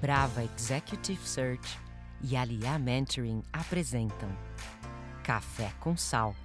Brava Executive Search e Aliá Mentoring apresentam Café com Sal.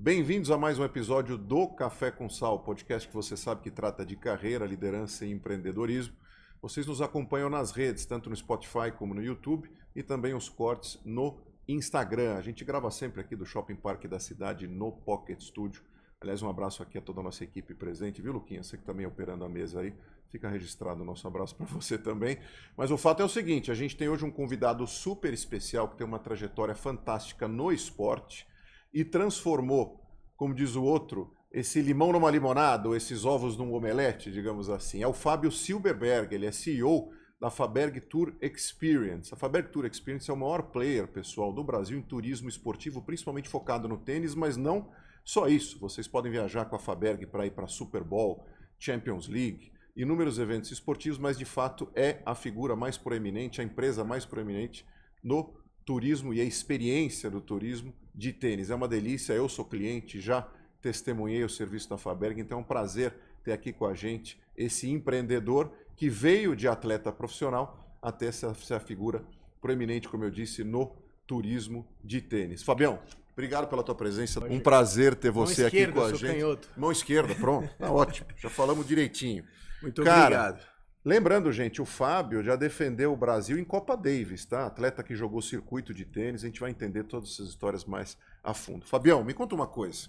Bem-vindos a mais um episódio do Café com Sal, podcast que você sabe que trata de carreira, liderança e empreendedorismo. Vocês nos acompanham nas redes, tanto no Spotify como no YouTube, e também os cortes no Instagram. A gente grava sempre aqui do Shopping Parque da Cidade no Pocket Studio. Aliás, um abraço aqui a toda a nossa equipe presente, viu, Luquinha? Você que também é operando a mesa aí. Fica registrado o nosso abraço para você também. Mas o fato é o seguinte: a gente tem hoje um convidado super especial que tem uma trajetória fantástica no esporte e transformou, como diz o outro, esse limão numa limonada, ou esses ovos num omelete, digamos assim. É o Fábio Silberberg, ele é CEO da Faberg Tour Experience. A Faberg Tour Experience é o maior player pessoal do Brasil em turismo esportivo, principalmente focado no tênis, mas não só isso. Vocês podem viajar com a Faberg para ir para Super Bowl, Champions League, inúmeros eventos esportivos, mas de fato é a figura mais proeminente, a empresa mais proeminente no turismo e a experiência do turismo de tênis. É uma delícia, eu sou cliente, já testemunhei o serviço da Faberg, então é um prazer ter aqui com a gente esse empreendedor que veio de atleta profissional até essa, essa figura proeminente, como eu disse, no turismo de tênis. Fabião, Obrigado pela tua presença. Um prazer ter você Mão aqui com a gente. Canhoto. Mão esquerda, pronto. Tá ótimo. Já falamos direitinho. Muito Cara, obrigado. Lembrando, gente, o Fábio já defendeu o Brasil em Copa Davis, tá? Atleta que jogou circuito de tênis. A gente vai entender todas essas histórias mais a fundo. Fabião, me conta uma coisa.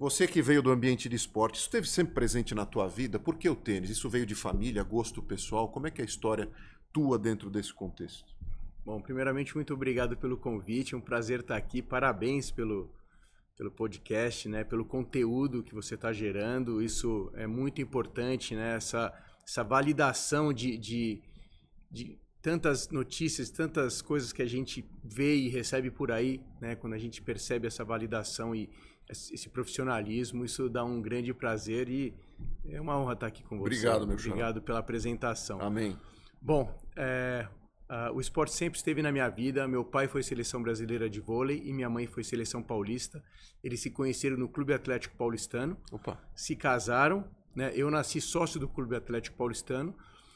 Você que veio do ambiente de esporte, isso esteve sempre presente na tua vida? Por que o tênis? Isso veio de família, gosto pessoal? Como é que é a história tua dentro desse contexto? Bom, primeiramente, muito obrigado pelo convite, é um prazer estar aqui. Parabéns pelo, pelo podcast, né, pelo conteúdo que você está gerando. Isso é muito importante, né, essa, essa validação de, de, de tantas notícias, tantas coisas que a gente vê e recebe por aí, né, quando a gente percebe essa validação e esse profissionalismo, isso dá um grande prazer e é uma honra estar aqui com você. Obrigado, meu chão. Obrigado pela apresentação. Amém. Bom, é, uh, o esporte sempre esteve na minha vida. Meu pai foi seleção brasileira de vôlei e minha mãe foi seleção paulista. Eles se conheceram no Clube Atlético Paulistano. Opa. Se casaram. Né? Eu nasci sócio do Clube Atlético Paulistano.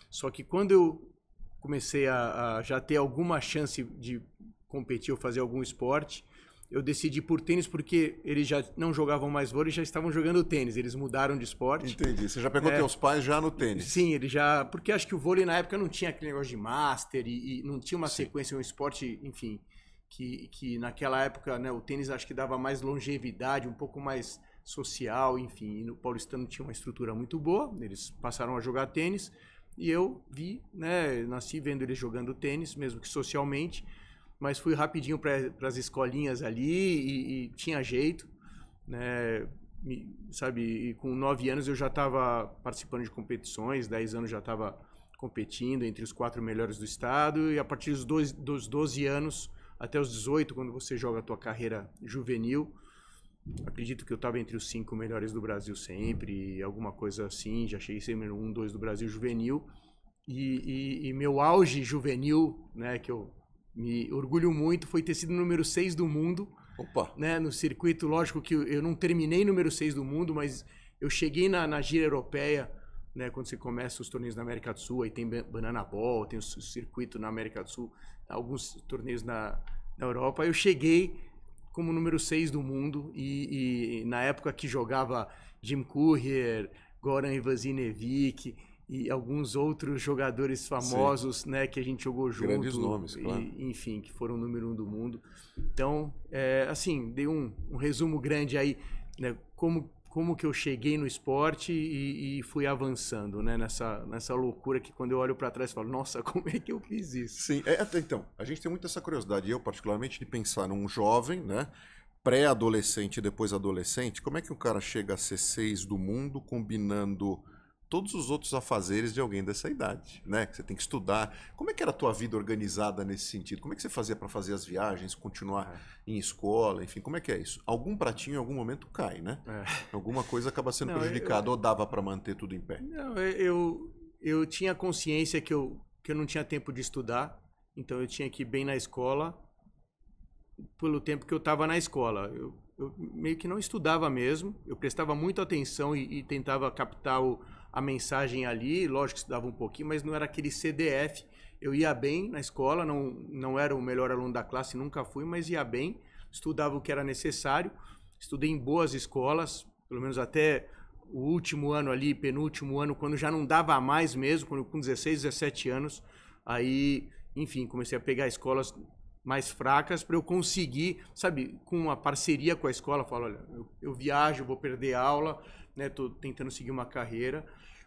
Só que quando eu comecei a, a já ter alguma chance de competir ou fazer algum esporte, eu decidi por tênis porque eles já não jogavam mais vôlei, já estavam jogando tênis, eles mudaram de esporte. Entendi. Você já pegou é, teus pais já no tênis? Sim, ele já, porque acho que o vôlei na época não tinha aquele negócio de master e, e não tinha uma sim. sequência, um esporte, enfim, que, que naquela época, né, o tênis acho que dava mais longevidade, um pouco mais social, enfim, e no paulistano tinha uma estrutura muito boa, eles passaram a jogar tênis e eu vi, né, nasci vendo eles jogando tênis, mesmo que socialmente mas fui rapidinho para as escolinhas ali e, e, tinha jeito, né? sabe, e com nove anos eu já estava participando de competições, dez anos já estava competindo entre os quatro melhores do estado e a partir dos, 12, dos 12 anos até os 18, quando você joga a tua carreira juvenil, acredito que eu estava entre os cinco melhores do Brasil sempre, alguma coisa assim, já cheguei sempre no um, dois do Brasil juvenil. E, e, e, meu auge juvenil, né, que eu me orgulho muito foi ter sido número 6 do mundo. Opa! Né, no circuito, lógico que eu não terminei número 6 do mundo, mas eu cheguei na, na gira europeia, né, quando você começa os torneios na América do Sul, aí tem Banana Ball, tem o circuito na América do Sul, alguns torneios na, na Europa. Eu cheguei como número 6 do mundo e, e, na época que jogava Jim Courier, Goran Ivazinevic, e alguns outros jogadores famosos, Sim. né, que a gente jogou junto. Grandes nomes, e, claro. Enfim, que foram o número um do mundo. Então, é, assim, dei um, um, resumo grande aí, né, como como que eu cheguei no esporte e, e fui avançando, né, nessa nessa loucura que quando eu olho para trás eu falo, nossa, como é que eu fiz isso? Sim, é, até então, a gente tem muito essa curiosidade, eu particularmente de pensar num jovem, né, pré-adolescente e depois adolescente, como é que o cara chega a ser seis do mundo combinando todos os outros afazeres de alguém dessa idade, né? Que você tem que estudar. Como é que era a tua vida organizada nesse sentido? Como é que você fazia para fazer as viagens, continuar é. em escola, enfim, como é que é isso? Algum pratinho em algum momento cai, né? É. Alguma coisa acaba sendo prejudicada ou dava para manter tudo em pé? Não, eu eu tinha consciência que eu que eu não tinha tempo de estudar, então eu tinha que ir bem na escola pelo tempo que eu estava na escola. Eu, eu meio que não estudava mesmo, eu prestava muita atenção e, e tentava captar o, a mensagem ali, lógico que estudava um pouquinho, mas não era aquele CDF. Eu ia bem na escola, não, não era o melhor aluno da classe, nunca fui, mas ia bem, estudava o que era necessário, estudei em boas escolas, pelo menos até o último ano ali, penúltimo ano, quando já não dava mais mesmo, quando com 16, 17 anos, aí, enfim, comecei a pegar escolas mais fracas para eu conseguir, sabe, com uma parceria com a escola, falo, olha, eu, eu viajo, vou perder aula, né? Tô tentando seguir uma carreira,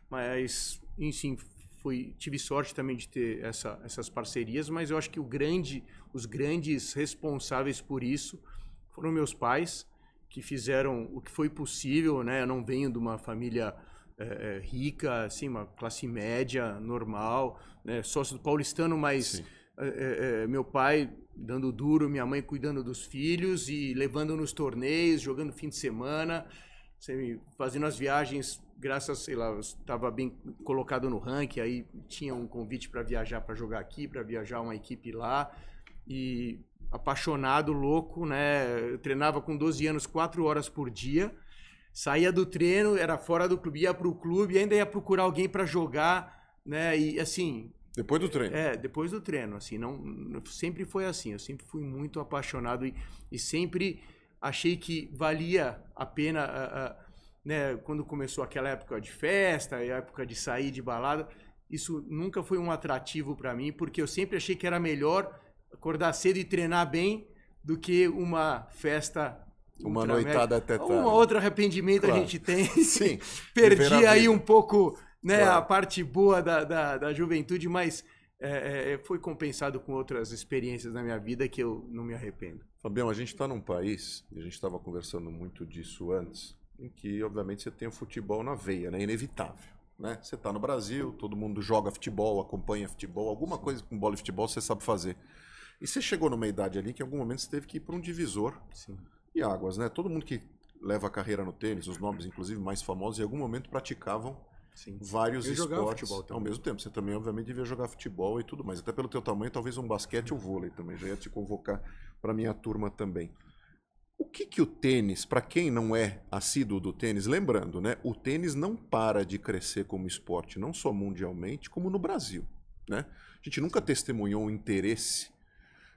mas enfim, fui, tive sorte também de ter essa, essas parcerias, mas eu acho que o grande, os grandes responsáveis por isso foram meus pais que fizeram o que foi possível, né? Eu não venho de uma família é, rica, assim, uma classe média normal, né? sócio do paulistano, mas é, é, meu pai dando duro, minha mãe cuidando dos filhos e levando nos torneios, jogando fim de semana sempre fazendo as viagens, graças, sei lá, estava bem colocado no ranking, aí tinha um convite para viajar, para jogar aqui, para viajar uma equipe lá. E apaixonado, louco, né? Eu treinava com 12 anos, quatro horas por dia. Saía do treino, era fora do clube, ia para o clube, ainda ia procurar alguém para jogar, né? E assim, depois do treino? É, depois do treino, assim, não, sempre foi assim, eu sempre fui muito apaixonado e, e sempre achei que valia a pena, né, quando começou aquela época de festa, época de sair de balada, isso nunca foi um atrativo para mim, porque eu sempre achei que era melhor acordar cedo e treinar bem do que uma festa uma noitada até tarde. Um outro arrependimento claro. a gente tem. Sim. Perdi aí um pouco né, claro. a parte boa da, da, da juventude, mas é, é, é, foi compensado com outras experiências na minha vida que eu não me arrependo. Fabião, a gente está num país, e a gente estava conversando muito disso antes, em que, obviamente, você tem o futebol na veia, né? Inevitável. Né? Você está no Brasil, todo mundo joga futebol, acompanha futebol, alguma coisa com bola e futebol você sabe fazer. E você chegou numa idade ali que em algum momento você teve que ir para um divisor Sim. e águas, né? Todo mundo que leva a carreira no tênis, os nomes inclusive mais famosos, em algum momento praticavam Sim. vários Eu esportes ao mesmo tempo. Você também, obviamente, devia jogar futebol e tudo mais. Até pelo teu tamanho, talvez um basquete ou vôlei também. Já ia te convocar para minha turma também. O que, que o tênis, para quem não é assíduo do tênis, lembrando, né, o tênis não para de crescer como esporte, não só mundialmente, como no Brasil. Né? A gente nunca testemunhou um interesse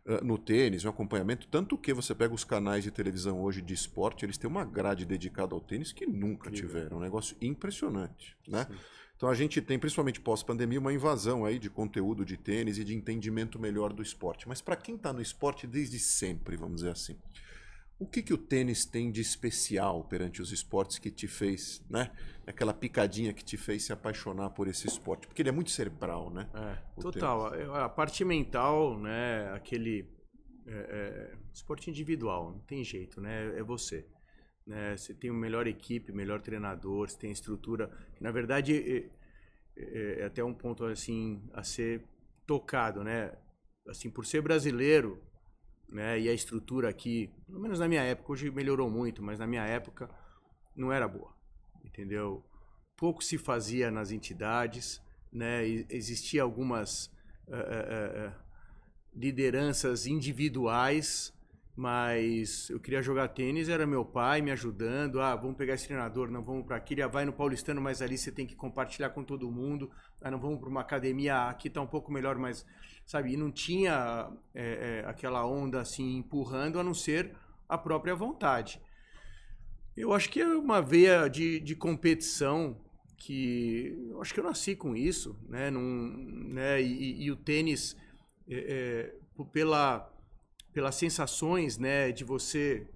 uh, no tênis, um acompanhamento, tanto que você pega os canais de televisão hoje de esporte, eles têm uma grade dedicada ao tênis que nunca tiveram, um negócio impressionante. Né? Sim. Então a gente tem, principalmente pós-pandemia, uma invasão aí de conteúdo de tênis e de entendimento melhor do esporte. Mas para quem está no esporte desde sempre, vamos dizer assim, o que, que o tênis tem de especial perante os esportes que te fez, né? Aquela picadinha que te fez se apaixonar por esse esporte? Porque ele é muito cerebral, né? É, total. Tênis. É, a parte mental, né? Aquele é, é, esporte individual, não tem jeito, né? É você né? Você tem uma melhor equipe, melhor treinador, você tem estrutura. Na verdade, é, é, é até um ponto assim a ser tocado, né? Assim, por ser brasileiro, né? E a estrutura aqui, pelo menos na minha época, hoje melhorou muito, mas na minha época não era boa, entendeu? Pouco se fazia nas entidades, né? existia algumas eh, eh, eh, lideranças individuais mas eu queria jogar tênis, era meu pai me ajudando, ah, vamos pegar esse treinador, não vamos para aquele, ah, vai no paulistano, mas ali você tem que compartilhar com todo mundo, ah, não vamos para uma academia, aqui está um pouco melhor, mas, sabe, e não tinha é, é, aquela onda assim empurrando, a não ser a própria vontade. Eu acho que é uma veia de, de competição que eu acho que eu nasci com isso, né, Num, né? E, e, e o tênis, é, é pela pelas sensações, né, de você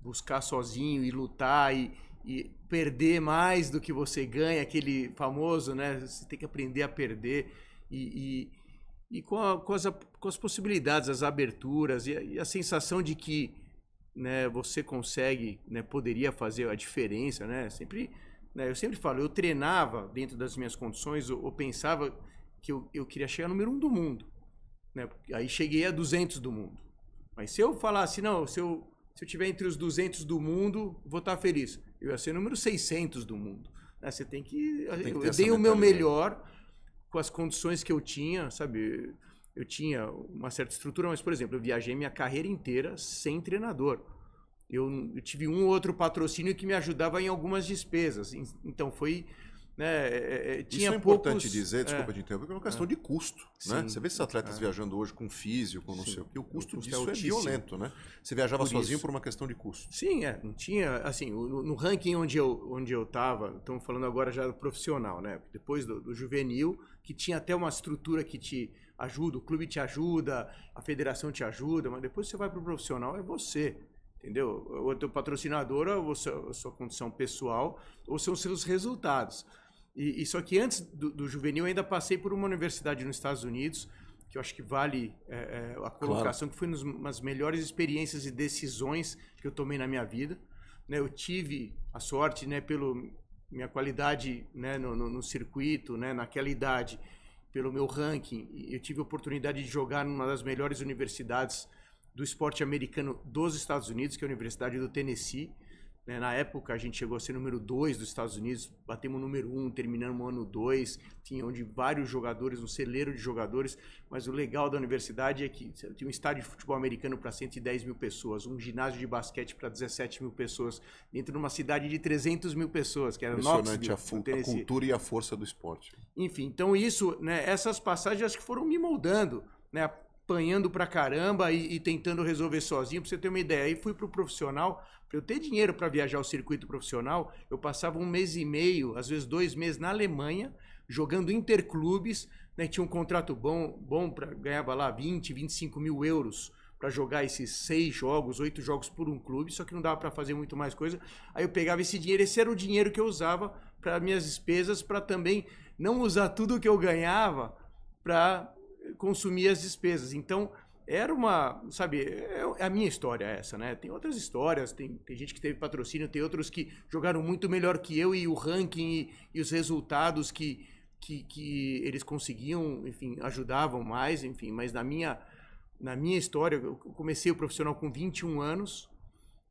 buscar sozinho e lutar e, e perder mais do que você ganha, aquele famoso, né, você tem que aprender a perder e, e, e com, a, com, as, com, as, possibilidades, as aberturas e a, e a sensação de que né, você consegue, né, poderia fazer a diferença, né? Sempre, né, eu sempre falo, eu treinava dentro das minhas condições, eu, eu pensava que eu, eu queria chegar no número um do mundo, né? Aí cheguei a 200 do mundo, mas se eu falasse, assim, não, se eu, se eu tiver entre os 200 do mundo, vou estar tá feliz. Eu ia ser número 600 do mundo. Né? Você tem que. Tem que eu dei o meu melhor com as condições que eu tinha, sabe? Eu tinha uma certa estrutura, mas, por exemplo, eu viajei minha carreira inteira sem treinador. Eu, eu tive um ou outro patrocínio que me ajudava em algumas despesas. Então foi né? É, é, é, tinha Isso é poucos... importante dizer, é, desculpa de interromper, que é uma questão é. de custo. né? Você vê esses atletas viajando hoje com físico com não sei o que, o custo, o custo disso é, violento, né? Você viajava por sozinho isso. por uma questão de custo. Sim, é, não tinha, assim, no, ranking onde eu onde eu estava, estamos falando agora já do profissional, né? Depois do, do juvenil, que tinha até uma estrutura que te ajuda, o clube te ajuda, a federação te ajuda, mas depois você vai para o profissional, é você, entendeu? O teu patrocinador, ou a sua, a sua condição pessoal, ou são os seus resultados. E, e só que antes do, do juvenil, ainda passei por uma universidade nos Estados Unidos, que eu acho que vale é, é a colocação, claro. que foi uma das melhores experiências e decisões que eu tomei na minha vida. Né, eu tive a sorte, né, pelo minha qualidade né, no, no, no, circuito, né, naquela idade, pelo meu ranking, eu tive a oportunidade de jogar numa das melhores universidades do esporte americano dos Estados Unidos, que é a Universidade do Tennessee. Né? Na época, a gente chegou a ser número 2 dos Estados Unidos, batemos o número 1, um, terminamos o ano 2, tinha onde vários jogadores, um celeiro de jogadores, mas o legal da universidade é que tinha um estádio de futebol americano para 110 mil pessoas, um ginásio de basquete para 17 mil pessoas, dentro de uma cidade de 300 mil pessoas, que era Impressionante Knoxville, a, a cultura e a força do esporte. Enfim, então isso, né, essas passagens acho que foram me moldando, né? apanhando pra caramba e, e, tentando resolver sozinho, para você ter uma ideia. Aí fui pro profissional, para eu ter dinheiro para viajar o circuito profissional, eu passava um mês e meio, às vezes dois meses na Alemanha, jogando interclubes. Né? Tinha um contrato bom, bom para ganhava lá 20, 25 mil euros para jogar esses seis jogos, oito jogos por um clube, só que não dava para fazer muito mais coisa. Aí eu pegava esse dinheiro, esse era o dinheiro que eu usava para minhas despesas, para também não usar tudo que eu ganhava para eh, consumir as despesas. Então, era uma, sabe, é, é a minha história essa, né? Tem outras histórias, tem, tem gente que teve patrocínio, tem outros que jogaram muito melhor que eu e o ranking e, e os resultados que, que, que, eles conseguiam, enfim, ajudavam mais, enfim, mas na minha, na minha história, eu comecei o profissional com 21 anos,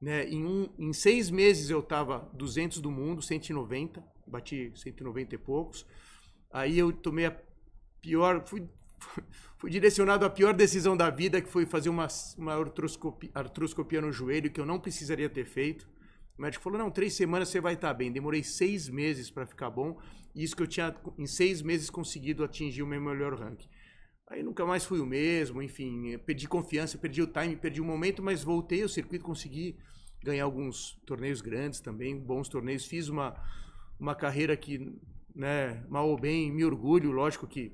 né? Em, um, em seis meses eu estava 200 do mundo, 190, bati 190 e poucos, aí eu tomei a pior, fui fui direcionado à pior decisão da vida, que foi fazer uma, uma artroscopia, artroscopia no joelho, que eu não precisaria ter feito. O médico falou: não, três semanas você vai estar bem. Demorei seis meses para ficar bom, e isso que eu tinha em seis meses conseguido atingir o meu melhor ranking. Aí nunca mais fui o mesmo, enfim, perdi confiança, perdi o time, perdi o momento, mas voltei ao circuito, consegui ganhar alguns torneios grandes também, bons torneios. Fiz uma, uma carreira que, né, mal ou bem, me orgulho, lógico que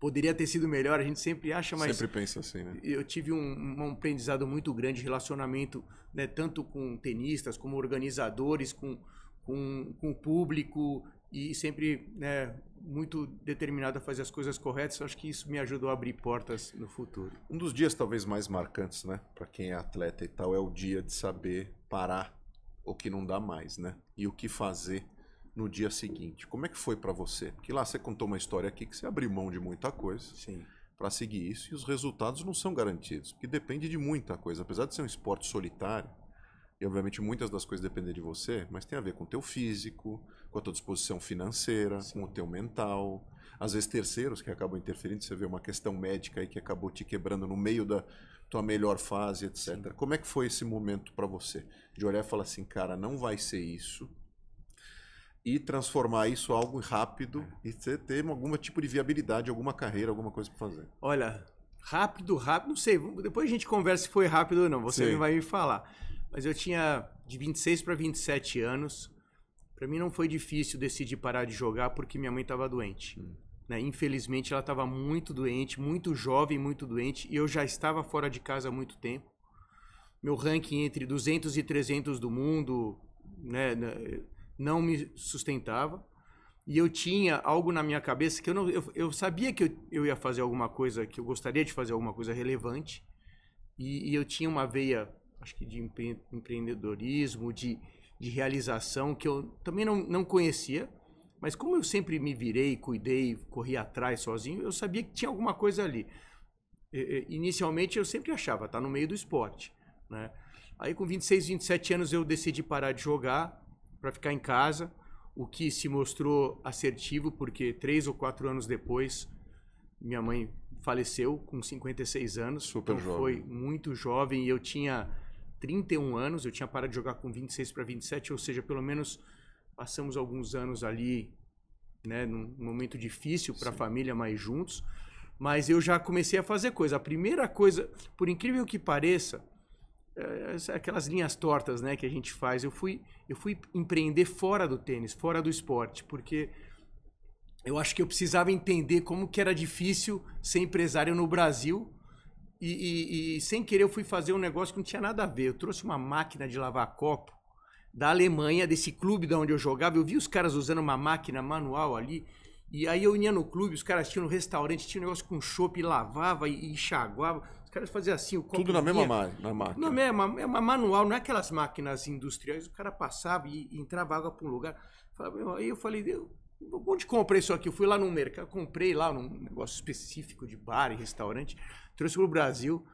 poderia ter sido melhor, a gente sempre acha, mas. Sempre pensa assim, né? Eu tive um, um aprendizado muito grande, relacionamento, né, tanto com tenistas, como organizadores, com, com, com o público, e sempre né, muito determinado a fazer as coisas corretas. Acho que isso me ajudou a abrir portas no futuro. Um dos dias talvez mais marcantes, né, para quem é atleta e tal, é o dia de saber parar o que não dá mais, né? E o que fazer no dia seguinte. Como é que foi para você? Porque lá você contou uma história aqui que você abriu mão de muita coisa para seguir isso e os resultados não são garantidos, porque depende de muita coisa. Apesar de ser um esporte solitário, e obviamente muitas das coisas dependem de você, mas tem a ver com o teu físico, com a tua disposição financeira, Sim. com o teu mental. Às vezes terceiros que acabam interferindo, você vê uma questão médica aí que acabou te quebrando no meio da tua melhor fase, etc. Sim. Como é que foi esse momento para você? De olhar e falar assim, cara, não vai ser isso, e transformar isso em algo rápido é. e você ter algum tipo de viabilidade, alguma carreira, alguma coisa para fazer. Olha, rápido, rápido, não sei, depois a gente conversa se foi rápido ou não, você Sim. vai me falar. Mas eu tinha de 26 para 27 anos. Para mim não foi difícil decidir parar de jogar porque minha mãe estava doente. Hum. Né? Infelizmente ela estava muito doente, muito jovem, muito doente e eu já estava fora de casa há muito tempo. Meu ranking entre 200 e 300 do mundo, né, né não me sustentava. E eu tinha algo na minha cabeça que eu não. Eu, eu sabia que eu, eu ia fazer alguma coisa, que eu gostaria de fazer alguma coisa relevante. E, e eu tinha uma veia, acho que de empre, empreendedorismo, de, de realização, que eu também não, não conhecia. Mas como eu sempre me virei, cuidei, corri atrás sozinho, eu sabia que tinha alguma coisa ali. E, inicialmente eu sempre achava, tá no meio do esporte, né? Aí com 26, 27 anos eu decidi parar de jogar, para ficar em casa, o que se mostrou assertivo, porque três ou quatro anos depois, minha mãe faleceu com 56 anos. Super então jovem. Foi muito jovem e eu tinha 31 anos, eu tinha parado de jogar com 26 para 27, ou seja, pelo menos passamos alguns anos ali, né, num momento difícil para a família, mas juntos. Mas eu já comecei a fazer coisa. A primeira coisa, por incrível que pareça, eh, aquelas linhas tortas né que a gente faz eu fui eu fui empreender fora do tênis fora do esporte porque eu acho que eu precisava entender como que era difícil ser empresário no Brasil e, e, e, sem querer eu fui fazer um negócio que não tinha nada a ver eu trouxe uma máquina de lavar copo da Alemanha desse clube da onde eu jogava eu vi os caras usando uma máquina manual ali e aí eu ia no clube os caras tinham no restaurante tinha um negócio com chopp e lavava e enxaguava os caras faziam assim, o Tudo na mesma ma na máquina. Não, é uma, é uma manual, não é aquelas máquinas industriais. O cara passava e, e entrava água para um lugar. Falava, aí eu falei, eu, onde comprei isso aqui? Eu fui lá no mercado, comprei lá num negócio específico de bar e restaurante, trouxe para o Brasil.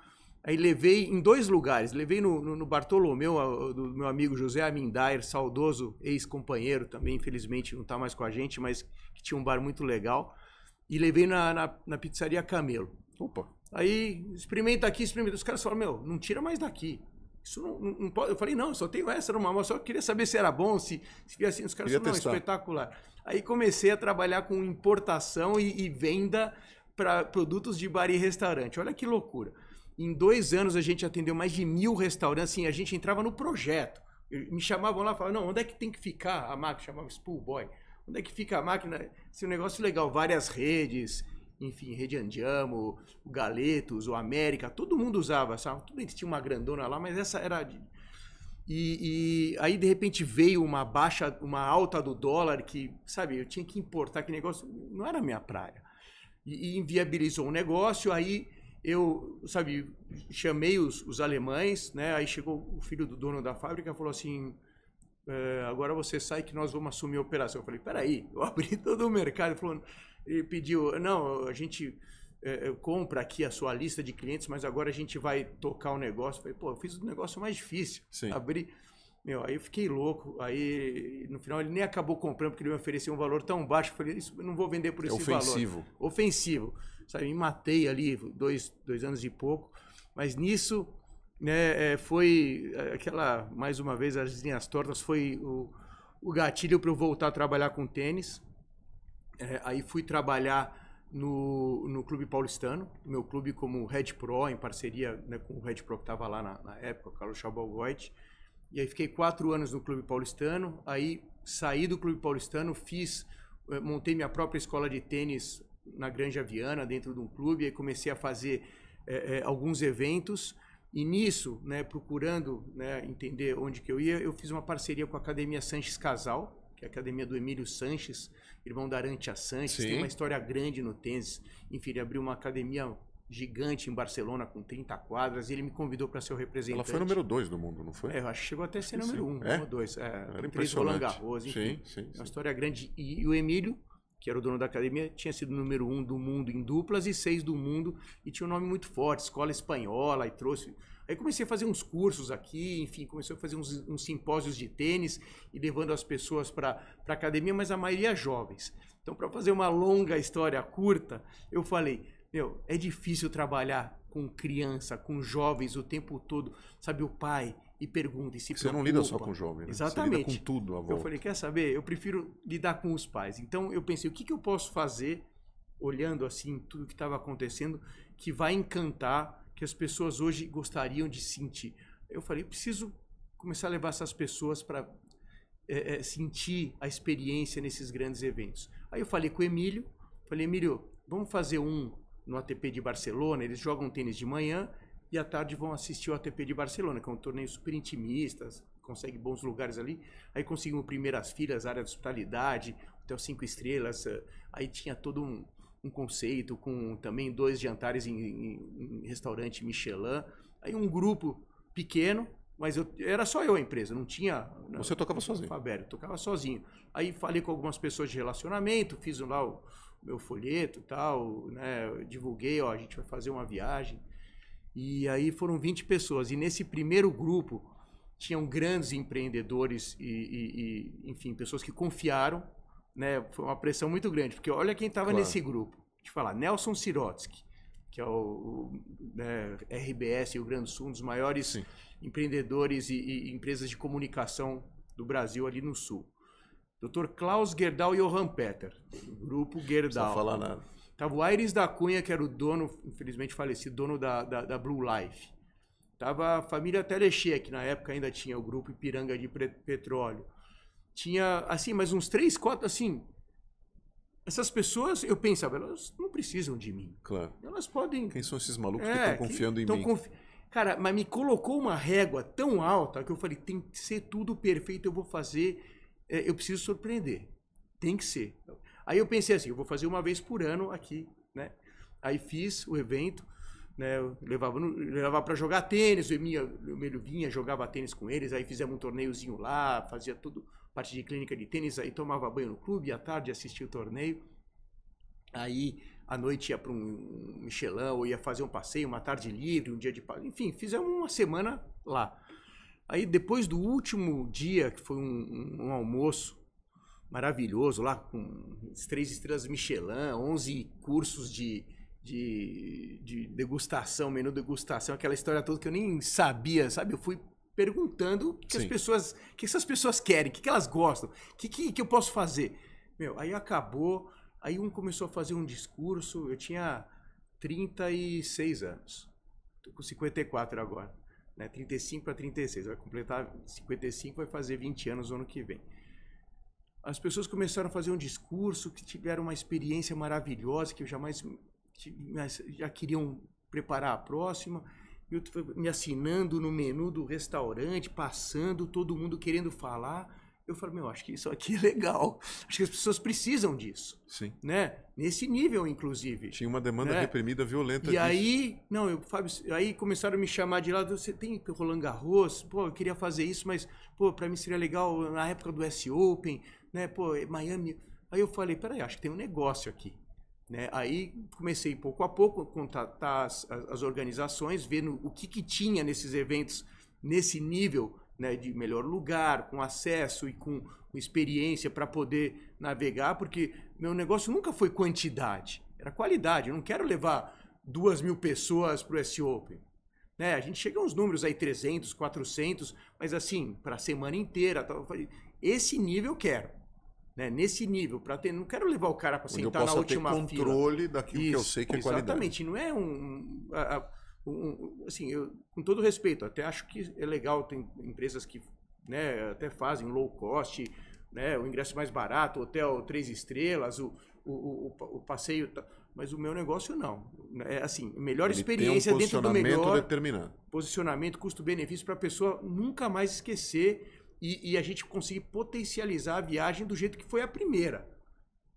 Aí levei em dois lugares. Levei no, no, no Bartolomeu, a, do meu amigo José Amindair, saudoso ex-companheiro também, infelizmente não está mais com a gente, mas que tinha um bar muito legal. E levei na, na, na pizzaria Camelo. Opa. Aí, experimenta aqui, experimenta. Os caras falaram, meu, não tira mais daqui. Isso não, não, não pode. Eu falei, não, eu só tenho essa normal, mas só queria saber se era bom, se, se assim. Os caras falaram, não, é espetacular. Aí comecei a trabalhar com importação e, e venda para produtos de bar e restaurante. Olha que loucura. Em dois anos a gente atendeu mais de mil restaurantes, assim, a gente entrava no projeto. Me chamavam lá e falavam, não, onde é que tem que ficar a máquina? Chamava Boy, Onde é que fica a máquina? Esse assim, negócio legal, várias redes, enfim, Rede Andiamo, o Galetos, o América, todo mundo usava, sabe? Tudo bem que tinha uma grandona lá, mas essa era. De... E, e, aí, de repente, veio uma baixa, uma alta do dólar que, sabe, eu tinha que importar que negócio, não era minha praia. E, e inviabilizou o negócio, aí eu, sabe, chamei os, os alemães, né? Aí chegou o filho do dono da fábrica e falou assim, é, agora você sai que nós vamos assumir a operação. Eu falei, peraí, eu abri todo o mercado. Ele falou, ele pediu, não, a gente é, compra aqui a sua lista de clientes, mas agora a gente vai tocar o um negócio. falei, pô, eu fiz o um negócio mais difícil. Sim. Meu, aí eu fiquei louco. Aí, no final, ele nem acabou comprando, porque ele me ofereceu um valor tão baixo. Eu falei, isso eu não vou vender por é esse ofensivo. valor. Ofensivo. Ofensivo. Sabe, me matei ali dois, dois anos e pouco. Mas nisso, né, eh, foi aquela, mais uma vez, as linhas tortas, foi o, o gatilho para eu voltar a trabalhar com tênis. É, aí fui trabalhar no, no Clube Paulistano, meu clube como Red Pro, em parceria né, com o Red Pro que estava lá na, na, época, o Carlos Chabalgoit. E aí fiquei quatro anos no Clube Paulistano, aí saí do Clube Paulistano, fiz, eh, montei minha própria escola de tênis na Granja Viana, dentro de um clube, aí comecei a fazer é, é, alguns eventos. E nisso, né, procurando né, entender onde que eu ia, eu fiz uma parceria com a Academia Sanches Casal, que é a academia do Emílio Sanches, irmão da Arantia Sanches, Sim. tem uma história grande no tênis. Enfim, ele abriu uma academia gigante em Barcelona com 30 quadras e ele me convidou para ser o representante. Ela foi número 2 do mundo, não foi? É, eu acho que chegou até a ser número 1 um, é? ou 2. É, Era três Garros, enfim. Sim, é sim, sim. Uma história grande. E, e, o Emílio, que era o dono da academia, tinha sido número 1 um do mundo em duplas e seis do mundo e tinha um nome muito forte, escola espanhola e trouxe Aí comecei a fazer uns cursos aqui, enfim, comecei a fazer uns, uns simpósios de tênis e levando as pessoas para a academia, mas a maioria é jovens. Então, para fazer uma longa história curta, eu falei, meu, é difícil trabalhar com criança, com jovens o tempo todo, sabe, o pai e pergunta e se Você preocupa. não lida só com jovens, né? Exatamente. Você lida com tudo à volta. Eu falei, quer saber? Eu prefiro lidar com os pais. Então eu pensei, o que, que eu posso fazer, olhando assim tudo que estava acontecendo, que vai encantar que as pessoas hoje gostariam de sentir. Eu falei, eu preciso começar a levar essas pessoas para é, é, sentir a experiência nesses grandes eventos. Aí eu falei com o Emílio, falei, Emílio, vamos fazer um no ATP de Barcelona, eles jogam tênis de manhã e à tarde vão assistir o ATP de Barcelona, que é um torneio super intimista, consegue bons lugares ali. Aí conseguimos primeiras filas, área de hospitalidade, hotel cinco estrelas, eh, aí tinha todo um, um conceito, com também dois jantares em, em, em restaurante Michelin. Aí um grupo pequeno, mas eu, era só eu a empresa, não tinha. Não, Você tocava sozinho? Fabério, tocava sozinho. Aí falei com algumas pessoas de relacionamento, fiz lá o, o meu folheto e tal, né? divulguei, ó, a gente vai fazer uma viagem. E aí foram 20 pessoas. E nesse primeiro grupo tinham grandes empreendedores e, e, e enfim, pessoas que confiaram né, foi uma pressão muito grande, porque olha quem estava claro. nesse grupo. Te falar, Nelson Sirotsky, que é o, o né, RBS Rio Grande do Sul, um dos maiores Sim. empreendedores e, e, empresas de comunicação do Brasil ali no Sul. Dr. Klaus Gerdau e Johan Peter, grupo Gerdau. Não falar nada. Tava o Aires da Cunha, que era o dono, infelizmente falecido, dono da, da, da Blue Life. Tava a família Telechê, que na época ainda tinha o grupo Ipiranga de Petróleo. Tinha, assim, mais uns três, quatro, assim. Essas pessoas, eu pensava, elas não precisam de mim. Claro. Elas podem. Quem são esses malucos é, que estão confiando em mim? Confi... Cara, mas me colocou uma régua tão alta que eu falei: tem que ser tudo perfeito, eu vou fazer. É, eu preciso surpreender. Tem que ser. Aí eu pensei assim: eu vou fazer uma vez por ano aqui, né? Aí fiz o evento, né? Eu levava, levava para jogar tênis, o Emílio, eu Emílio vinha, jogava tênis com eles, aí fizemos um torneiozinho lá, fazia tudo parte de clínica de tênis, aí tomava banho no clube, à tarde assistia o torneio. Aí à noite ia para um Michelin ou ia fazer um passeio, uma tarde livre, um dia de passeio. Enfim, fizemos uma semana lá. Aí depois do último dia, que foi um, um almoço maravilhoso lá com três estrelas Michelin, 11 cursos de, de, de, degustação, menu degustação, aquela história toda que eu nem sabia, sabe? Eu fui perguntando o que Sim. as pessoas, que essas pessoas querem, o que, que elas gostam, o que, que, que eu posso fazer. Meu, aí acabou, aí um começou a fazer um discurso, eu tinha 36 anos, tô com 54 agora, né? 35 para 36, vai completar 55, vai fazer 20 anos no ano que vem. As pessoas começaram a fazer um discurso que tiveram uma experiência maravilhosa que eu jamais já queriam preparar a próxima eu me assinando no menu do restaurante, passando, todo mundo querendo falar. Eu falo, meu, acho que isso aqui é legal. Acho que as pessoas precisam disso. Sim. Né? Nesse nível, inclusive. Tinha uma demanda né? reprimida violenta. E disso. aí, não, eu, Fábio, aí começaram a me chamar de lado. Você tem Roland Garros? Pô, eu queria fazer isso, mas, pô, pra mim seria legal na época do S Open, né? Pô, Miami. Aí eu falei, peraí, acho que tem um negócio aqui. Né? Aí comecei pouco a pouco a contatar as, as organizações, vendo o que, que tinha nesses eventos nesse nível né, de melhor lugar, com acesso e com, com experiência para poder navegar, porque meu negócio nunca foi quantidade, era qualidade. Eu não quero levar duas mil pessoas para o S Open. Né? A gente chega a uns números aí 300, 400, mas assim, para a semana inteira. Esse nível eu quero né, nesse nível, para ter. Não quero levar o cara para sentar na última ter controle fila. daquilo Isso, que eu sei que é exatamente, qualidade. Exatamente, não é um. um assim, eu, com todo respeito, até acho que é legal, tem empresas que né, até fazem low cost, né, o ingresso mais barato, hotel três estrelas, o, o, o, o passeio. Mas o meu negócio não. É assim, melhor Ele experiência um dentro do melhor. Determinado. Posicionamento, custo-benefício para a pessoa nunca mais esquecer e, e a gente conseguir potencializar a viagem do jeito que foi a primeira.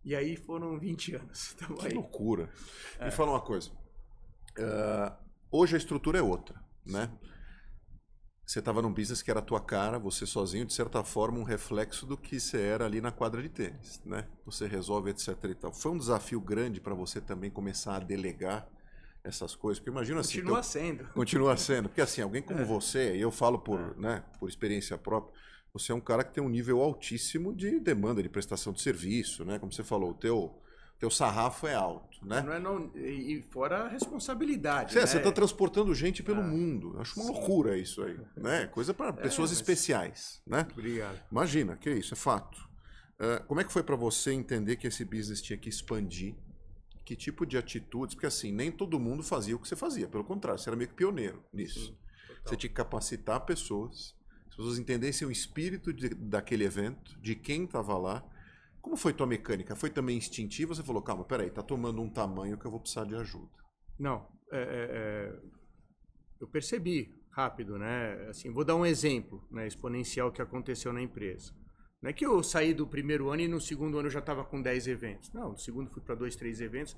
E aí foram 20 anos. Então, que aí... loucura. É. Me fala uma coisa. Uh, hoje a estrutura é outra, né? Você estava num business que era a tua cara, você sozinho, de certa forma, um reflexo do que você era ali na quadra de tênis, né? Você resolve, etc e tal. Foi um desafio grande para você também começar a delegar essas coisas. Porque imagina assim. Continua então, sendo. Continua sendo. Porque assim, alguém como é. você, e eu falo por, é. né, por experiência própria, você é um cara que tem um nível altíssimo de demanda, de prestação de serviço, né? Como você falou, o teu, teu sarrafo é alto, né? Não é não, e fora a responsabilidade. Você está né? transportando gente pelo ah, mundo. Acho uma sim. loucura isso aí. Né? Coisa para é, pessoas mas... especiais. Né? Obrigado. Imagina, que é isso, é fato. Uh, como é que foi para você entender que esse business tinha que expandir que tipo de atitudes, porque assim, nem todo mundo fazia o que você fazia, pelo contrário, você era meio que pioneiro nisso. você tinha que capacitar pessoas, as pessoas entendessem o espírito de, daquele evento, de quem estava lá. Como foi tua mecânica? Foi também instintiva? Você falou, calma, peraí, tá tomando um tamanho que eu vou precisar de ajuda. Não, é, é, é eu percebi rápido, né? Assim, vou dar um exemplo né, exponencial que aconteceu na empresa. Não é que eu saí do primeiro ano e no segundo ano eu já estava com 10 eventos. Não, no segundo fui para dois, três eventos.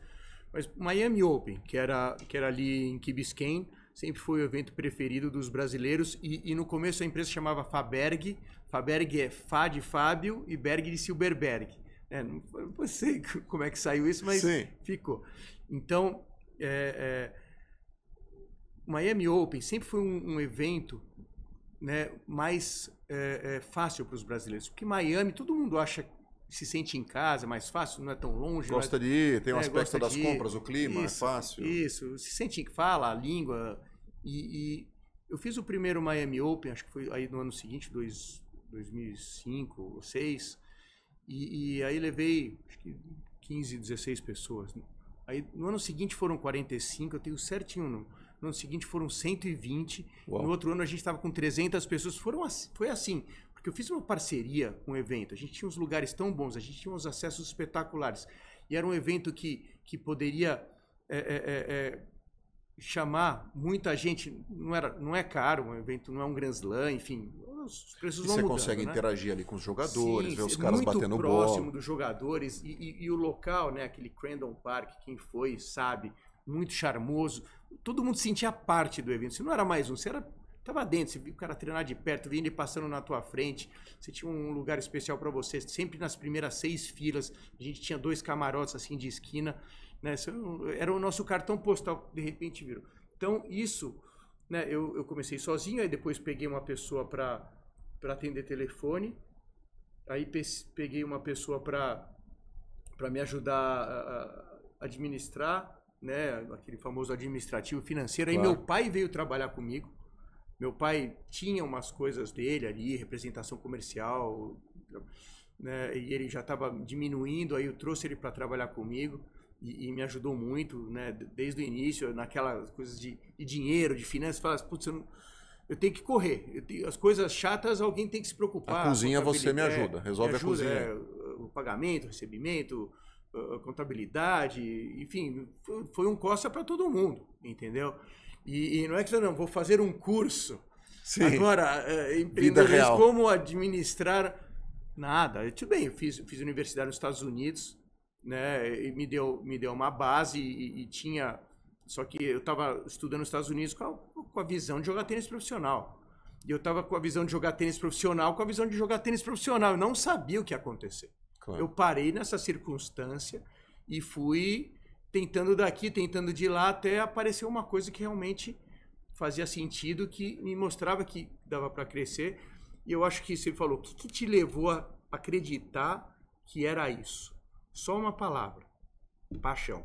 Mas Miami Open, que era, que era ali em Key Biscayne, sempre foi o evento preferido dos brasileiros. E, e no começo a empresa chamava Faberg. Faberg é Fá de Fábio e Berg de Silberberg. É, não, não, sei como é que saiu isso, mas Sim. ficou. Então, é, é, Miami Open sempre foi um, um evento né, mais é, é, fácil para os brasileiros. Porque Miami, todo mundo acha se sente em casa, é mais fácil, não é tão longe. É gosta de ir, tem é, um aspecto das compras, o clima, isso, é fácil. Isso, se sente em fala, a língua. E, e, eu fiz o primeiro Miami Open, acho que foi aí no ano seguinte, dois, 2005 ou 2006. E, e aí levei, acho que 15, 16 pessoas. Aí no ano seguinte foram 45, eu tenho certinho o número no ano seguinte foram 120, Uau. no outro ano a gente estava com 300 pessoas. Foram assim, foi assim, porque eu fiz uma parceria com o evento. A gente tinha uns lugares tão bons, a gente tinha uns acessos espetaculares. E era um evento que, que poderia é, é, é, é, chamar muita gente. Não, era, não é caro, um evento não é um Grand Slam, enfim. Os preços e vão você mudando, consegue né? interagir ali com os jogadores, Sim, ver os caras batendo bola. muito próximo dos jogadores. E, e, e o local, né, aquele Crandon Park, quem foi sabe, muito charmoso todo mundo sentia parte do evento. Você não era mais um, você era tava dentro, você viu o cara treinar de perto, vindo e passando na tua frente. Você tinha um lugar especial para você, sempre nas primeiras seis filas. A gente tinha dois camarotes assim de esquina, né? Era o nosso cartão postal de repente virou. Então isso, né? Eu, eu comecei sozinho, aí depois peguei uma pessoa para para atender telefone, aí peguei uma pessoa para para me ajudar a, a administrar né, aquele famoso administrativo financeiro. Claro. Aí meu pai veio trabalhar comigo. Meu pai tinha umas coisas dele ali, representação comercial, né, e ele já estava diminuindo, aí eu trouxe ele para trabalhar comigo. E, e, me ajudou muito, né? Desde o início, naquelas coisas de, de dinheiro, de finanças, fala, putz, eu, eu tenho que correr. Tenho, as coisas chatas alguém tem que se preocupar. A cozinha você me ajuda, resolve me ajuda, a cozinha. É, o pagamento, o recebimento, contabilidade, enfim, foi um costa para todo mundo, entendeu? E, e, não é que não, vou fazer um curso. Sim. Agora, é, empreendedorismo, como administrar nada. Eu, tudo bem, eu fiz, fiz universidade nos Estados Unidos, né, e me deu, me deu uma base e, e tinha... Só que eu estava estudando nos Estados Unidos com a, com a visão de jogar tênis profissional. E eu estava com a visão de jogar tênis profissional, com a visão de jogar tênis profissional. Eu não sabia o que ia acontecer. Claro. Eu parei nessa circunstância e fui tentando daqui, tentando de lá, até aparecer uma coisa que realmente fazia sentido, que me mostrava que dava para crescer. E eu acho que você falou, o que, que te levou a acreditar que era isso? Só uma palavra: paixão.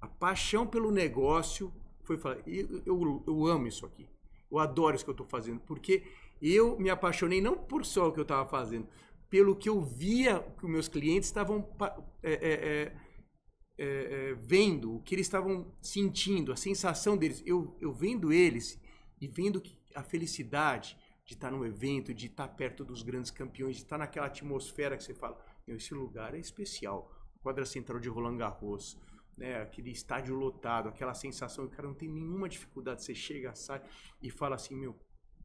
A paixão pelo negócio foi falar, eu, eu, eu amo isso aqui. Eu adoro isso que eu estou fazendo, porque eu me apaixonei não por só o que eu estava fazendo, pelo que eu via que os meus clientes estavam é é, é, é, é, vendo, o que eles estavam sentindo, a sensação deles. Eu, eu vendo eles e vendo a felicidade de estar num evento, de estar perto dos grandes campeões, de estar naquela atmosfera que você fala, esse lugar é especial. A quadra central de Roland Garros, né, aquele estádio lotado, aquela sensação, o cara não tem nenhuma dificuldade, você chega, sai e fala assim, meu,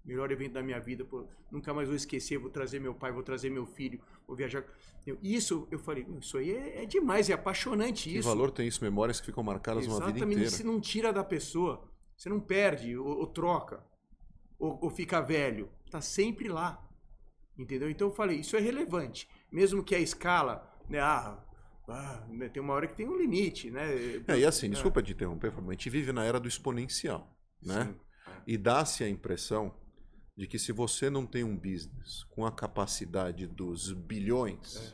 melhor evento da minha vida, pô, nunca mais vou esquecer, vou trazer meu pai, vou trazer meu filho, vou viajar. Isso, eu falei, isso aí é, é demais, é apaixonante que isso. Que valor tem isso, memórias que ficam marcadas Exatamente, uma vida inteira. Exatamente, você não tira da pessoa, você não perde, ou, ou troca, ou, ou, fica velho, tá sempre lá, entendeu? Então eu falei, isso é relevante, mesmo que a escala, né, ah, ah, né, tem uma hora que tem um limite, né? É, e assim, é. desculpa te interromper, a gente vive na era do exponencial, né? Sim. É. E dá-se a impressão de que se você não tem um business com a capacidade dos bilhões, é.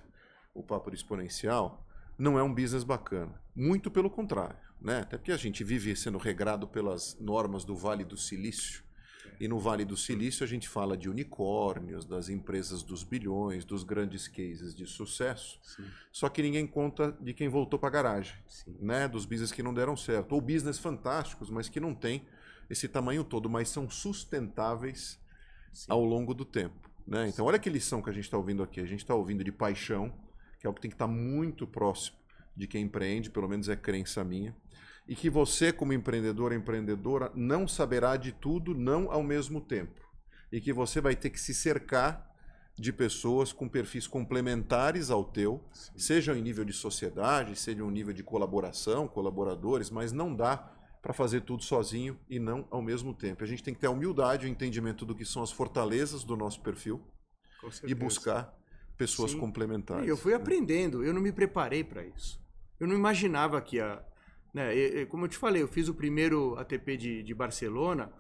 o papo exponencial, não é um business bacana. Muito pelo contrário, né? Até porque a gente vive sendo regrado pelas normas do Vale do Silício. É. E no Vale do Silício a gente fala de unicórnios, das empresas dos bilhões, dos grandes cases de sucesso. Sim. Só que ninguém conta de quem voltou para a garagem, né? Dos business que não deram certo ou business fantásticos, mas que não têm esse tamanho todo, mas são sustentáveis Sim. ao longo do tempo. Né? Então, olha que lição que a gente está ouvindo aqui. A gente está ouvindo de paixão, que é algo que tem que estar tá muito próximo de quem empreende, pelo menos é crença minha. E que você, como empreendedor, empreendedora, não saberá de tudo, não ao mesmo tempo. E que você vai ter que se cercar de pessoas com perfis complementares ao teu, Sim. sejam em nível de sociedade, sejam em nível de colaboração, colaboradores, mas não dá para fazer tudo sozinho e não ao mesmo tempo. A gente tem que ter a humildade, o entendimento do que são as fortalezas do nosso perfil e buscar pessoas Sim. complementares. E eu fui né? aprendendo, eu não me preparei para isso. Eu não imaginava que a. Né, como eu te falei, eu fiz o primeiro ATP de, de Barcelona,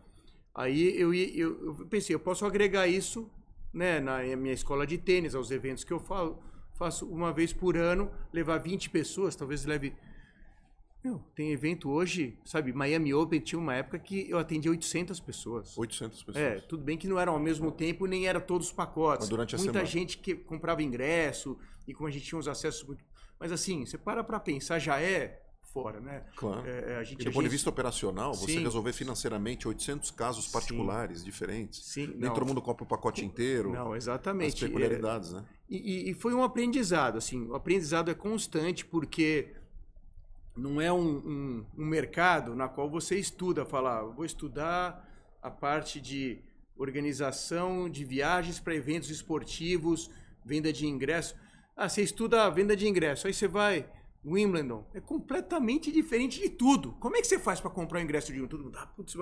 aí eu, eu, eu, pensei, eu posso agregar isso né, na minha escola de tênis, aos eventos que eu falo, faço uma vez por ano, levar 20 pessoas, talvez leve meu, tem evento hoje, sabe? Miami Open tinha uma época que eu atendi 800 pessoas. 800 é, pessoas. É, tudo bem que não eram ao mesmo tempo, nem eram todos os pacotes. Mas durante a Muita semana. gente que comprava ingresso e como a gente tinha os acessos muito. Mas assim, você para para pensar, já é fora, né? Claro. É, é a gente, e é do ponto de vista operacional, você Sim. resolver financeiramente 800 casos particulares Sim. diferentes. Sim. Nem não. todo mundo compra o pacote inteiro. Não, exatamente. As peculiaridades, é... né? E, e, foi um aprendizado, assim. O aprendizado é constante porque não é um, um, um, mercado na qual você estuda, falar, ah, vou estudar a parte de organização de viagens para eventos esportivos, venda de ingresso. Ah, você estuda a venda de ingresso, aí você vai Wimbledon. É completamente diferente de tudo. Como é que você faz para comprar o ingresso de um? ah, putz,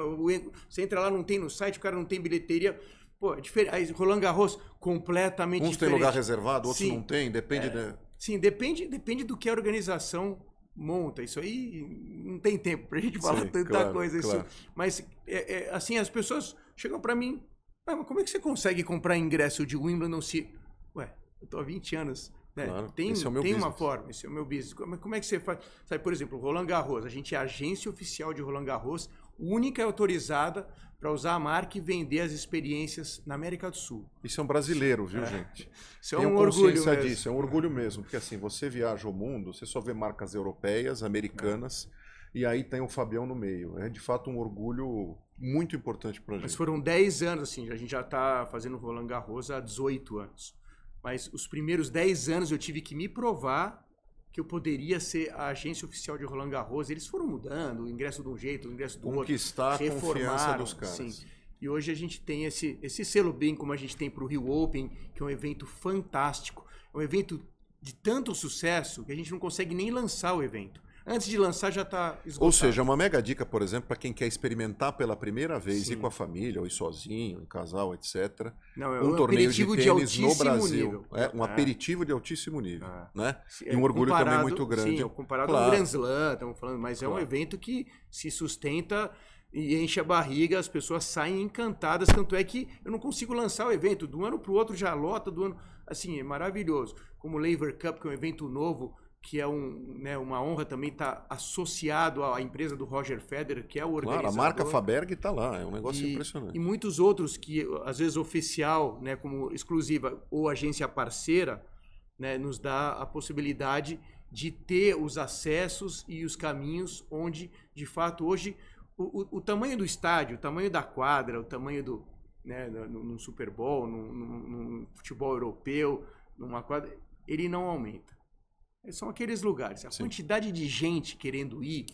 você entra lá, não tem no site, o cara não tem bilheteria. Pô, é diferente. Aí, Roland Garros, completamente Uns diferente. Uns tem lugar reservado, outros Sim. não tem, depende... É. De... Sim, depende, depende do que é a organização monta. Isso aí não tem tempo para a gente falar Sim, tanta claro, coisa. Assim. Claro. Isso. Mas, é, é, assim, as pessoas chegam para mim, ah, mas como é que você consegue comprar ingresso de Wimbledon se... Ué, eu tô há 20 anos... Né? Claro, tem é tem business. uma forma, esse é o meu business. Como, é, como é que você faz? Sabe, por exemplo, Roland Garros. A gente é agência oficial de Roland Garros única e autorizada para usar a marca e vender as experiências na América do Sul. Isso é um brasileiro, viu, é. gente? Isso é um orgulho mesmo. disso, é um orgulho mesmo, porque assim, você viaja o mundo, você só vê marcas europeias, americanas, é. e aí tem o Fabião no meio. É de fato um orgulho muito importante para a gente. Mas foram 10 anos, assim, a gente já está fazendo o Roland Garros há 18 anos. Mas os primeiros 10 anos eu tive que me provar que eu poderia ser a agência oficial de Roland Garros. Eles foram mudando, o ingresso de um jeito, o ingresso do Conquistar outro. Conquistar a confiança dos caras. Sim. E hoje a gente tem esse, esse selo bem, como a gente tem para o Rio Open, que é um evento fantástico. É um evento de tanto sucesso que a gente não consegue nem lançar o evento antes de lançar já está esgotado. Ou seja, é uma mega dica, por exemplo, para quem quer experimentar pela primeira vez, Sim. ir com a família, ou ir sozinho, em casal, etc. Não, é um, um torneio de tênis nível, no Brasil. É, um é. aperitivo de altíssimo nível. É. Né? E um orgulho também muito grande. Sim, comparado claro. ao Grand Slam, estamos falando, mas claro. é um evento que se sustenta e enche a barriga, as pessoas saem encantadas, tanto é que eu não consigo lançar o evento. Do ano para o outro já lota, do ano. Assim, é maravilhoso. Como o Lever Cup, que é um evento novo, que é um, né, uma honra também estar tá associado à empresa do Roger Federer, que é o organizador. Claro, a marca Faberg está lá, é um negócio e, impressionante. E muitos outros que, às vezes, oficial, né, como exclusiva ou agência parceira, né, nos dá a possibilidade de ter os acessos e os caminhos onde, de fato, hoje, o, o, o tamanho do estádio, o tamanho da quadra, o tamanho do, né, num Super Bowl, no num futebol europeu, numa quadra, ele não aumenta. É São aqueles lugares. A Sim. quantidade de gente querendo ir,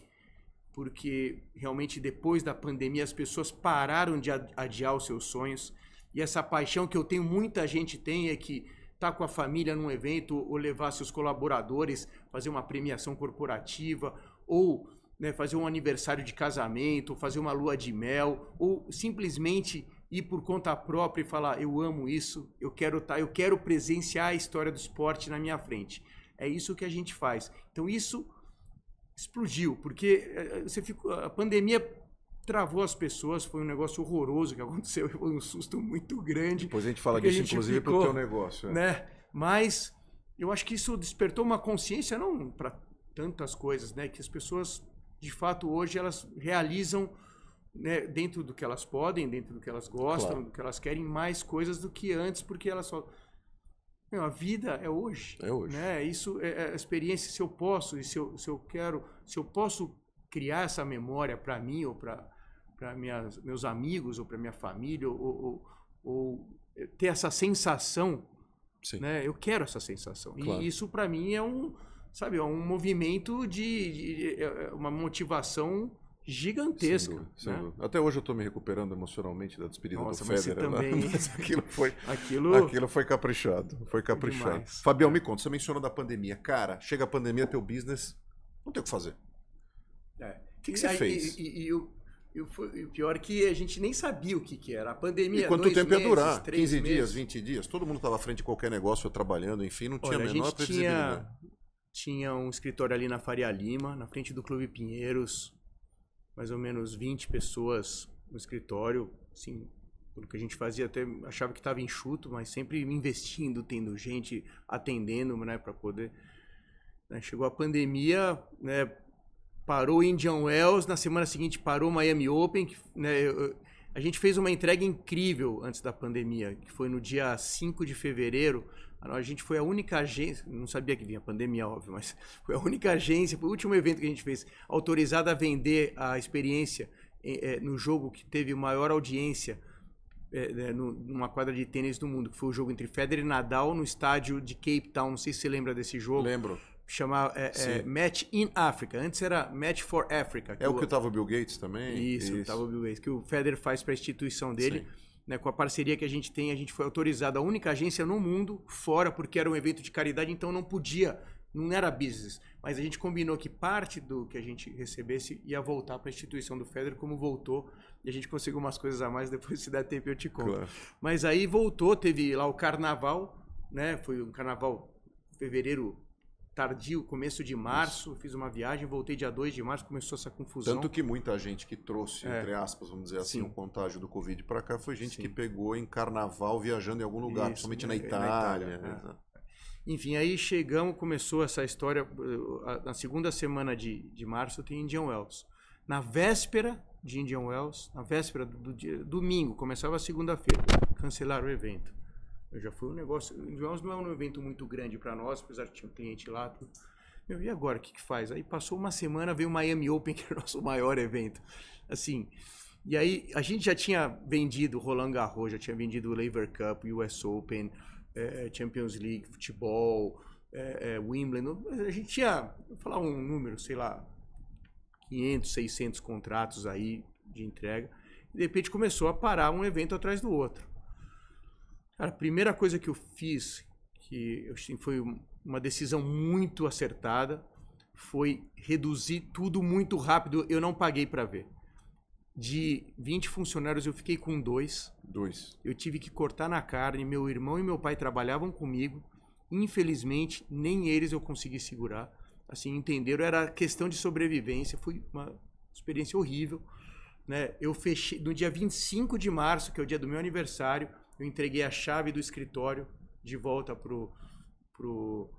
porque realmente depois da pandemia as pessoas pararam de adiar os seus sonhos. E essa paixão que eu tenho, muita gente tem, é que tá com a família num evento, ou levar seus colaboradores, fazer uma premiação corporativa, ou né, fazer um aniversário de casamento, ou fazer uma lua de mel, ou simplesmente ir por conta própria e falar eu amo isso, eu quero tá, eu quero presenciar a história do esporte na minha frente. É isso que a gente faz. Então isso explodiu, porque eh, eh, você ficou, a pandemia travou as pessoas, foi um negócio horroroso que aconteceu, foi um susto muito grande. Depois a gente fala disso, gente inclusive, para o teu negócio. É. Né? Mas eu acho que isso despertou uma consciência, não para tantas coisas, né? que as pessoas, de fato, hoje elas realizam né, dentro do que elas podem, dentro do que elas gostam, claro. do que elas querem, mais coisas do que antes, porque elas só meu, a vida é hoje. É hoje. Né? Isso é, é a experiência. Se eu posso, e se eu, se eu quero, se eu posso criar essa memória para mim ou para meus amigos ou para minha família ou, ou, ou, eh, ter essa sensação, Sim. né? Eu quero essa sensação. Claro. E isso para mim é um, sabe, é um movimento de, de, de é, é uma motivação gigantesca. Sem dúvida, sem né? Até hoje eu estou me recuperando emocionalmente da despedida Nossa, do Federer. Também... aquilo, foi, aquilo... aquilo foi caprichado. Foi caprichado. Demais. Fabião, é. me conta, você mencionou da pandemia. Cara, chega a pandemia, teu business, não tem o que fazer. É. O que, que você aí, fez? E, e, o, o pior é que a gente nem sabia o que, que era. A pandemia. E quanto tempo meses, ia durar? 15 meses. dias, 20 dias? Todo mundo estava à frente de qualquer negócio, trabalhando, enfim, não tinha Olha, a menor a gente previsibilidade. Tinha, tinha um escritório ali na Faria Lima, na frente do Clube Pinheiros, mais ou menos 20 pessoas no escritório, assim, pelo que a gente fazia, até achava que estava enxuto, mas sempre investindo, tendo gente atendendo, né, para poder. Né? Chegou a pandemia, né, parou Indian Wells, na semana seguinte parou Miami Open, que, né, eu, a gente fez uma entrega incrível antes da pandemia, que foi no dia 5 de fevereiro, a gente foi a única agência, não sabia que vinha pandemia, óbvio, mas foi a única agência, foi o último evento que a gente fez, autorizada a vender a experiência é, é no jogo que teve maior audiência é, né, numa quadra de tênis do mundo, que foi o jogo entre Federer e Nadal no estádio de Cape Town. Não sei se você lembra desse jogo. Lembro. Chamar é, é Match in Africa. Antes era Match for Africa. É o que estava o Bill Gates também? Isso, estava o Bill Gates, que o Federer faz para a instituição dele. Sim né, com a parceria que a gente tem, a gente foi autorizada a única agência no mundo, fora, porque era um evento de caridade, então não podia, não era business. Mas a gente combinou que parte do que a gente recebesse ia voltar para a instituição do FEDER, como voltou, e a gente conseguiu umas coisas a mais, depois se der tempo eu te conto. Claro. Mas aí voltou, teve lá o carnaval, né, foi um carnaval fevereiro, tardio, começo de março, fiz uma viagem, voltei dia 2 de março, começou essa confusão. Tanto que muita gente que trouxe, é. entre aspas, vamos dizer assim, o um contágio do Covid para cá foi gente Sim. que pegou em carnaval viajando em algum lugar, Isso, principalmente é, é, na Itália. Na Itália né? é. Enfim, aí chegamos, começou essa história. Eh, na segunda semana de, de março tem Indian Wells. Na véspera de Indian Wells, na véspera do, do dia, domingo, começava a segunda-feira, cancelaram o evento já foi um negócio. Joelmas não é um evento muito grande para nós, apesar de tinha um cliente lá. Tudo. Meu, e agora, o que, que faz? Aí passou uma semana, veio o Miami Open, que é o nosso maior evento. Assim, e aí a gente já tinha vendido Roland Garros, já tinha vendido o Lever Cup, US Open, é, é, Champions League, futebol, é, Wimbledon. A gente tinha, vou falar um número, sei lá, 500, 600 contratos aí de entrega. E de repente começou a parar um evento atrás do outro. Cara, a primeira coisa que eu fiz, que eu, foi uma decisão muito acertada, foi reduzir tudo muito rápido. Eu não paguei para ver. De 20 funcionários, eu fiquei com dois. Dois. Eu tive que cortar na carne. Meu irmão e meu pai trabalhavam comigo. Infelizmente, nem eles eu consegui segurar. Assim, entenderam? Era questão de sobrevivência. Foi uma experiência horrível. Né? Eu fechei no dia 25 de março, que é o dia do meu aniversário eu entreguei a chave do escritório de volta pro pro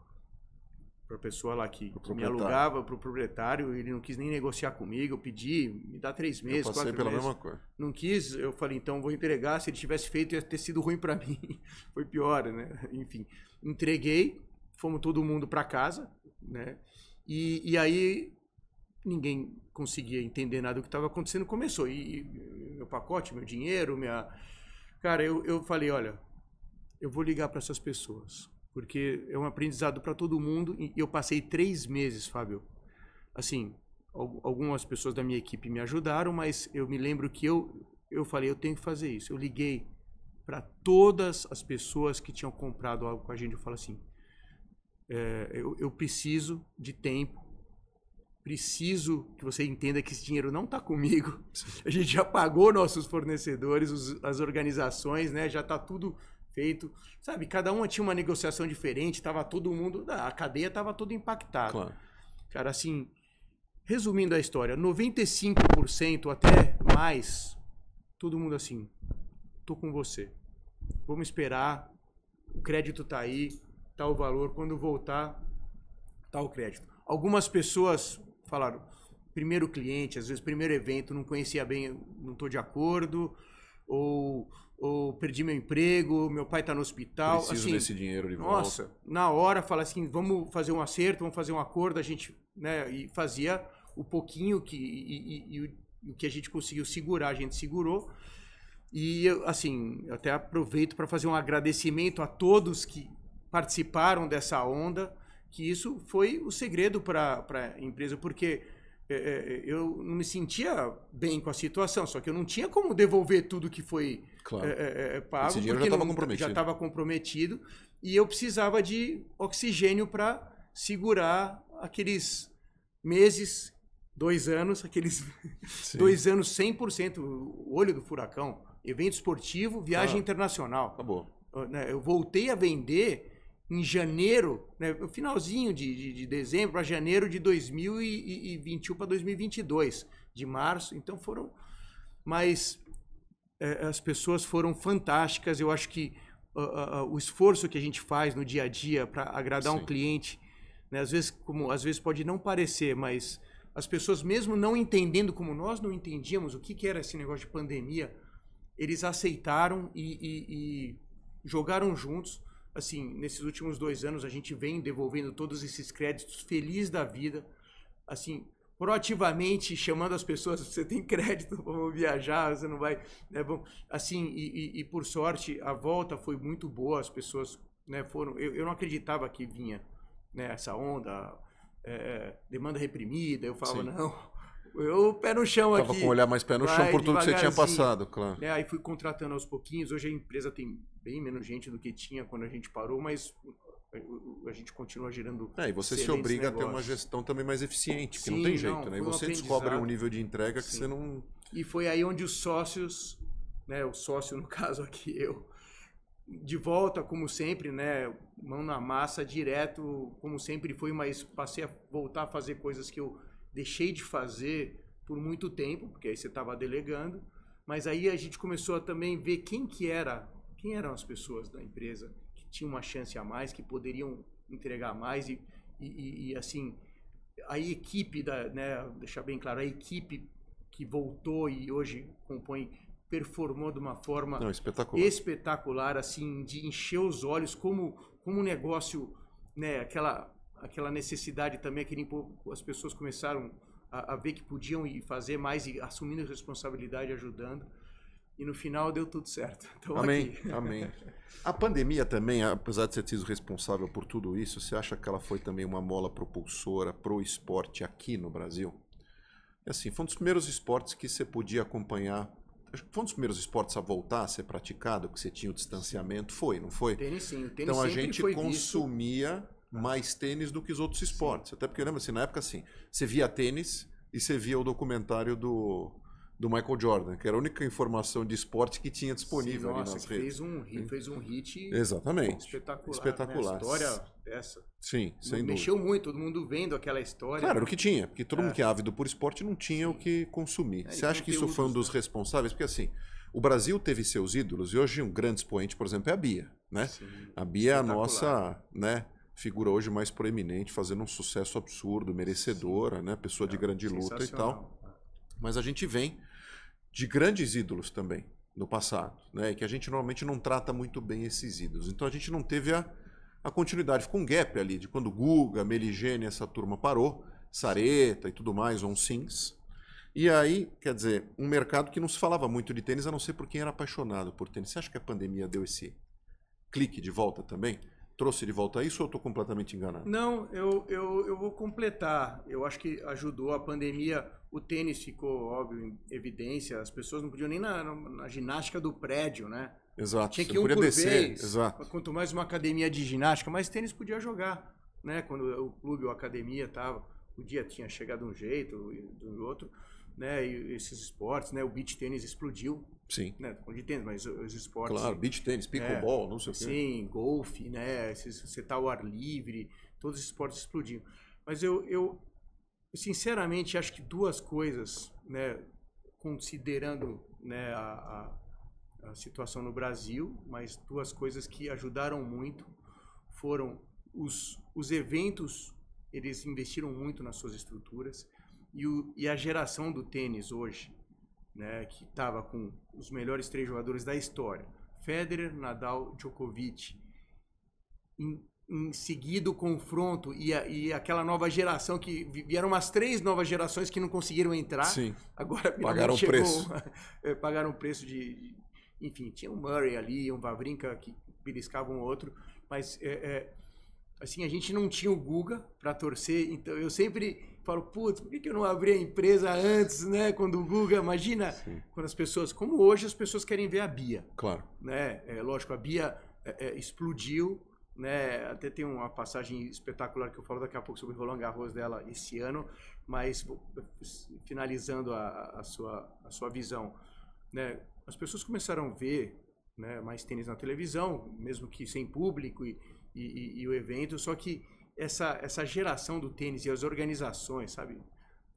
pra pessoa lá que, que me alugava pro proprietário, ele não quis nem negociar comigo, eu pedi, me dá três meses, eu passei pela meses. mesma coisa. Não quis, eu falei, então vou entregar, se ele tivesse feito ia ter sido ruim para mim. Foi pior, né? Enfim, entreguei, fomos todo mundo para casa, né? E, e aí ninguém conseguia entender nada do que estava acontecendo, começou e, e meu pacote, meu dinheiro, minha Cara, eu, eu falei, olha, eu vou ligar para essas pessoas, porque é um aprendizado para todo mundo. E eu passei três meses, Fábio. Assim, algumas pessoas da minha equipe me ajudaram, mas eu me lembro que eu, eu falei, eu tenho que fazer isso. Eu liguei para todas as pessoas que tinham comprado algo com a gente. Eu falo assim, é, eu, eu preciso de tempo preciso que você entenda que esse dinheiro não está comigo. A gente já pagou nossos fornecedores, os, as organizações, né? Já está tudo feito. Sabe, cada uma tinha uma negociação diferente, estava todo mundo, a cadeia estava toda impactada. Claro. Cara, assim, resumindo a história, 95% até mais, todo mundo assim, tô com você. Vamos esperar, o crédito tá aí, tá o valor, quando voltar, tá o crédito. Algumas pessoas falaram, primeiro cliente, às vezes primeiro evento, não conhecia bem, não estou de acordo, ou, ou perdi meu emprego, meu pai está no hospital. Preciso assim, desse dinheiro de volta. Nossa, na hora fala assim, vamos fazer um acerto, vamos fazer um acordo, a gente né, e fazia o pouquinho que e, e, e o que a gente conseguiu segurar, a gente segurou. E assim, eu até aproveito para fazer um agradecimento a todos que participaram dessa onda que isso foi o segredo para a empresa, porque é, é, eu não me sentia bem com a situação, só que eu não tinha como devolver tudo que foi claro. é, é, é pago. Esse dinheiro já estava comprometido. Já estava comprometido e eu precisava de oxigênio para segurar aqueles meses, dois anos, aqueles Sim. dois anos 100%, olho do furacão, evento esportivo, viagem ah, internacional. Acabou. Né, eu voltei a vender em janeiro, né, finalzinho de, de, de dezembro para janeiro de 2021 para 2022, de março. Então foram. Mas é, as pessoas foram fantásticas. Eu acho que uh, uh, o esforço que a gente faz no dia a dia para agradar Sim. um cliente, né, às, vezes, como, às vezes pode não parecer, mas as pessoas, mesmo não entendendo como nós não entendíamos o que, que era esse negócio de pandemia, eles aceitaram e, e, e jogaram juntos assim, nesses últimos dois anos a gente vem devolvendo todos esses créditos, feliz da vida, assim, proativamente chamando as pessoas, você tem crédito, vamos viajar, você não vai, né, assim, e, e, e, por sorte a volta foi muito boa, as pessoas, né, foram, eu, eu não acreditava que vinha, né, essa onda, é, demanda reprimida, eu falava, Sim. não, eu pé no chão Tava aqui. Tava com o olhar mais pé no chão por tudo que você tinha passado, claro. É, aí fui contratando aos pouquinhos. Hoje a empresa tem bem menos gente do que tinha quando a gente parou, mas a gente continua gerando. É, e você se obriga negócios. a ter uma gestão também mais eficiente, que Sim, não tem jeito, não, né? E você um descobre um nível de entrega Sim. que você não. E foi aí onde os sócios, né? O sócio, no caso aqui, eu, de volta, como sempre, né? Mão na massa, direto, como sempre foi, mas passei a voltar a fazer coisas que eu deixei de fazer por muito tempo, porque aí você estava delegando, mas aí a gente começou a também ver quem que era, quem eram as pessoas da empresa que tinham uma chance a mais, que poderiam entregar mais e, e, e assim a equipe da, né, deixar bem claro, a equipe que voltou e hoje compõe performou de uma forma Não, espetacular. espetacular, assim, de encher os olhos como como um negócio, né, aquela aquela necessidade também, aquele as pessoas começaram a, a ver que podiam e fazer mais e assumindo responsabilidade, ajudando. E no final deu tudo certo. amém, aqui. amém. A pandemia também, apesar de ser sido responsável por tudo isso, você acha que ela foi também uma mola propulsora pro esporte aqui no Brasil? assim, foi um dos primeiros esportes que você podia acompanhar foi um dos primeiros esportes a voltar a ser praticado, que você tinha o distanciamento, foi, não foi? Tênis sim, o tênis Então a gente consumia visto. É. mais tênis do que os outros esportes. Sim. Até porque eu lembro assim, na época assim, você via tênis e você via o documentário do, do Michael Jordan, que era a única informação de esporte que tinha disponível Sim, nossa, ali nas redes. Fez um, hit, fez um hit Exatamente. espetacular. Né? Espetacular. Né? A história é essa. Sim, sem Mexeu dúvida. Mexeu muito, todo mundo vendo aquela história. Claro, era o que tinha, porque todo é. mundo que é ávido por esporte não tinha Sim. o que consumir. É, Você acha que isso foi um dos né? responsáveis? Porque assim, o Brasil teve seus ídolos e hoje um grande expoente, por exemplo, é a Bia. Né? Sim, a Bia é a nossa né, figura hoje mais proeminente, fazendo um sucesso absurdo, merecedora, Sim. né? Pessoa é, de grande luta e tal. Mas a gente vem de grandes ídolos também no passado, né? E que a gente normalmente não trata muito bem esses ídolos. Então a gente não teve a, a continuidade, ficou um gap ali de quando Guga, Meligene, essa turma parou, Sareta e tudo mais, Onsins. E aí, quer dizer, um mercado que não se falava muito de tênis, a não ser por quem era apaixonado por tênis. Você acha que a pandemia deu esse clique de volta também? trouxe de volta isso ou estou completamente enganado? Não, eu, eu, eu vou completar. Eu acho que ajudou a pandemia. O tênis ficou, óbvio, em evidência. As pessoas não podiam nem na, na ginástica do prédio, né? Exato. Tinha que ir um por descer. vez. Exato. Quanto mais uma academia de ginástica, mais tênis podia jogar, né? Quando o clube ou a academia tava, o dia tinha chegado de um jeito, do outro né, esses esportes, né, o beach tênis explodiu. Sim. Né, de tênis, mas os esportes. Claro, beach tênis, é. pickleball, é, não sei o quê. Sim, golfe, né, esses, você tá ao ar livre, todos os esportes explodiram. Mas eu, eu sinceramente acho que duas coisas, né, considerando, né, a, a, a situação no Brasil, mas duas coisas que ajudaram muito foram os, os eventos, eles investiram muito nas suas estruturas e, o, e a geração do tênis hoje, né, que estava com os melhores três jogadores da história, Federer, Nadal, Djokovic, em, em seguido o confronto e, a, e aquela nova geração que vieram umas três novas gerações que não conseguiram entrar. Sim. Agora pagaram chegou, preço. É, pagaram o preço de, de, enfim, tinha um Murray ali, um Vavrinka que beliscava um outro, mas é, é, assim a gente não tinha o Guga para torcer, então eu sempre falo, putz, por que, eu não abri a empresa antes, né? Quando o Google imagina, Sim. quando as pessoas, como hoje as pessoas querem ver a Bia. Claro. Né? É, lógico, a Bia é, é, explodiu, né? Até tem uma passagem espetacular que eu falo daqui a pouco sobre Roland Garros dela esse ano, mas finalizando a, a sua, a sua visão, né? As pessoas começaram a ver né, mais tênis na televisão, mesmo que sem público e, e, e o evento, só que essa, essa geração do tênis e as organizações, sabe?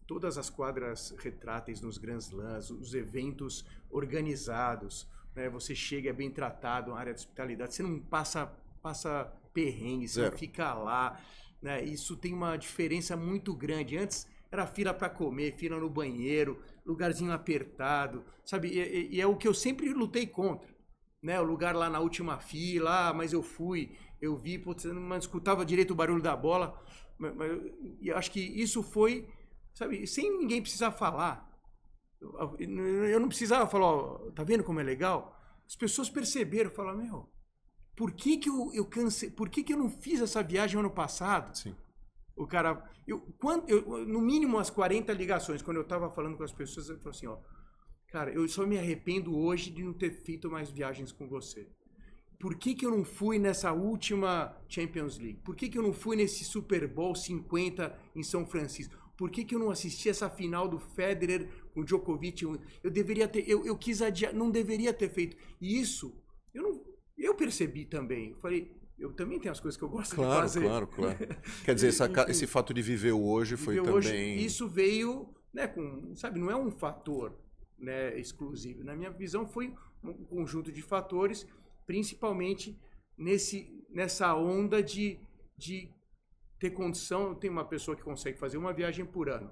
Todas as quadras retráteis nos Grand Slams, os eventos organizados, né? você chega, é bem tratado, área de hospitalidade, você não passa, passa perrengue, você não fica lá. Né? Isso tem uma diferença muito grande. Antes era fila para comer, fila no banheiro, lugarzinho apertado, sabe? E, e, e, é o que eu sempre lutei contra, né? O lugar lá na última fila, ah, mas eu fui eu vi, putz, não escutava direito o barulho da bola. Mas, mas, e acho que isso foi, sabe, sem ninguém precisar falar. Eu, eu não precisava falar, ó, tá vendo como é legal? As pessoas perceberam, falaram, meu, por que que eu, eu por que que eu não fiz essa viagem ano passado? Sim. O cara, eu, quando, eu, no mínimo as 40 ligações, quando eu tava falando com as pessoas, eu falo assim, ó, cara, eu só me arrependo hoje de não ter feito mais viagens com você por que, que eu não fui nessa última Champions League? Por que, que eu não fui nesse Super Bowl 50 em São Francisco? Por que, que eu não assisti essa final do Federer com Djokovic? Eu deveria ter, eu, eu quis adiar, não deveria ter feito. E isso, eu não, eu percebi também. Eu falei, eu também tenho as coisas que eu gosto claro, de fazer. Claro, claro, claro. Quer dizer, essa, esse fato de viver hoje viver foi hoje, também. isso veio, né, com, sabe, não é um fator, né, exclusivo. Na minha visão, foi um conjunto de fatores principalmente nesse, nessa onda de, de ter condição. Tem uma pessoa que consegue fazer uma viagem por ano,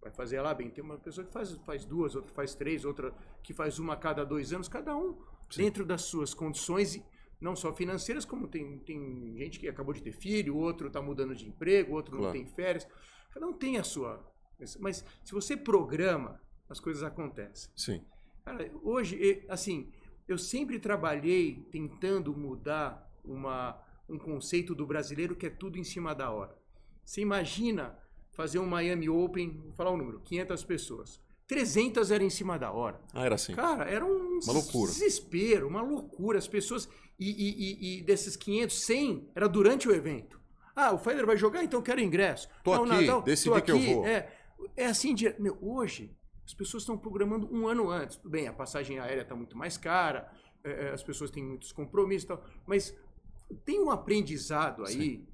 vai fazer lá bem. Tem uma pessoa que faz, faz duas, outra faz três, outra que faz uma a cada dois anos, cada um Sim. dentro das suas condições, não só financeiras, como tem, tem gente que acabou de ter filho, outro está mudando de emprego, outro claro. não tem férias. Cada um tem a sua. Mas se você programa, as coisas acontecem. Sim. Cara, hoje, assim, eu sempre trabalhei tentando mudar uma, um conceito do brasileiro que é tudo em cima da hora. Você imagina fazer um Miami Open, vou falar o um número, 500 pessoas. 300 era em cima da hora. Ah, era assim. Cara, era um uma loucura. desespero, uma loucura. As pessoas. E, e, e desses 500, 100 era durante o evento. Ah, o Federer vai jogar, então eu quero ingresso. Tô não, aqui, não, decidi tô aqui, que eu vou. É, é assim, de, meu, hoje as pessoas estão programando um ano antes. Tudo bem, a passagem aérea está muito mais cara, é, é, as pessoas têm muitos compromissos e tal, mas tem um aprendizado aí Sim.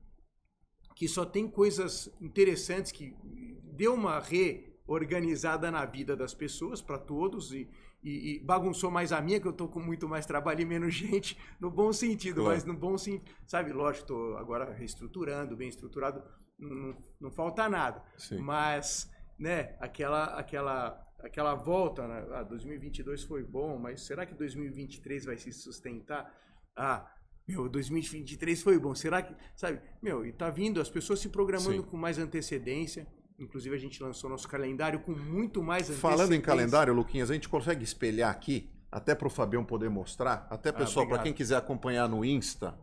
que só tem coisas interessantes que deu uma reorganizada na vida das pessoas, para todos, e, e, e, bagunçou mais a minha, que eu estou com muito mais trabalho e menos gente, no bom sentido, claro. mas no bom sentido. Sabe, lógico, estou agora reestruturando, bem estruturado, não, não falta nada. Sim. Mas, né, aquela, aquela aquela volta, né? ah, 2022 foi bom, mas será que 2023 vai se sustentar? Ah, meu, 2023 foi bom, será que, sabe? Meu, e tá vindo as pessoas se programando Sim. com mais antecedência. Inclusive a gente lançou nosso calendário com muito mais antecedência. Falando em calendário, Luquinhas, a gente consegue espelhar aqui, até para o Fabião poder mostrar, até ah, pessoal, ah, para quem quiser acompanhar no Insta,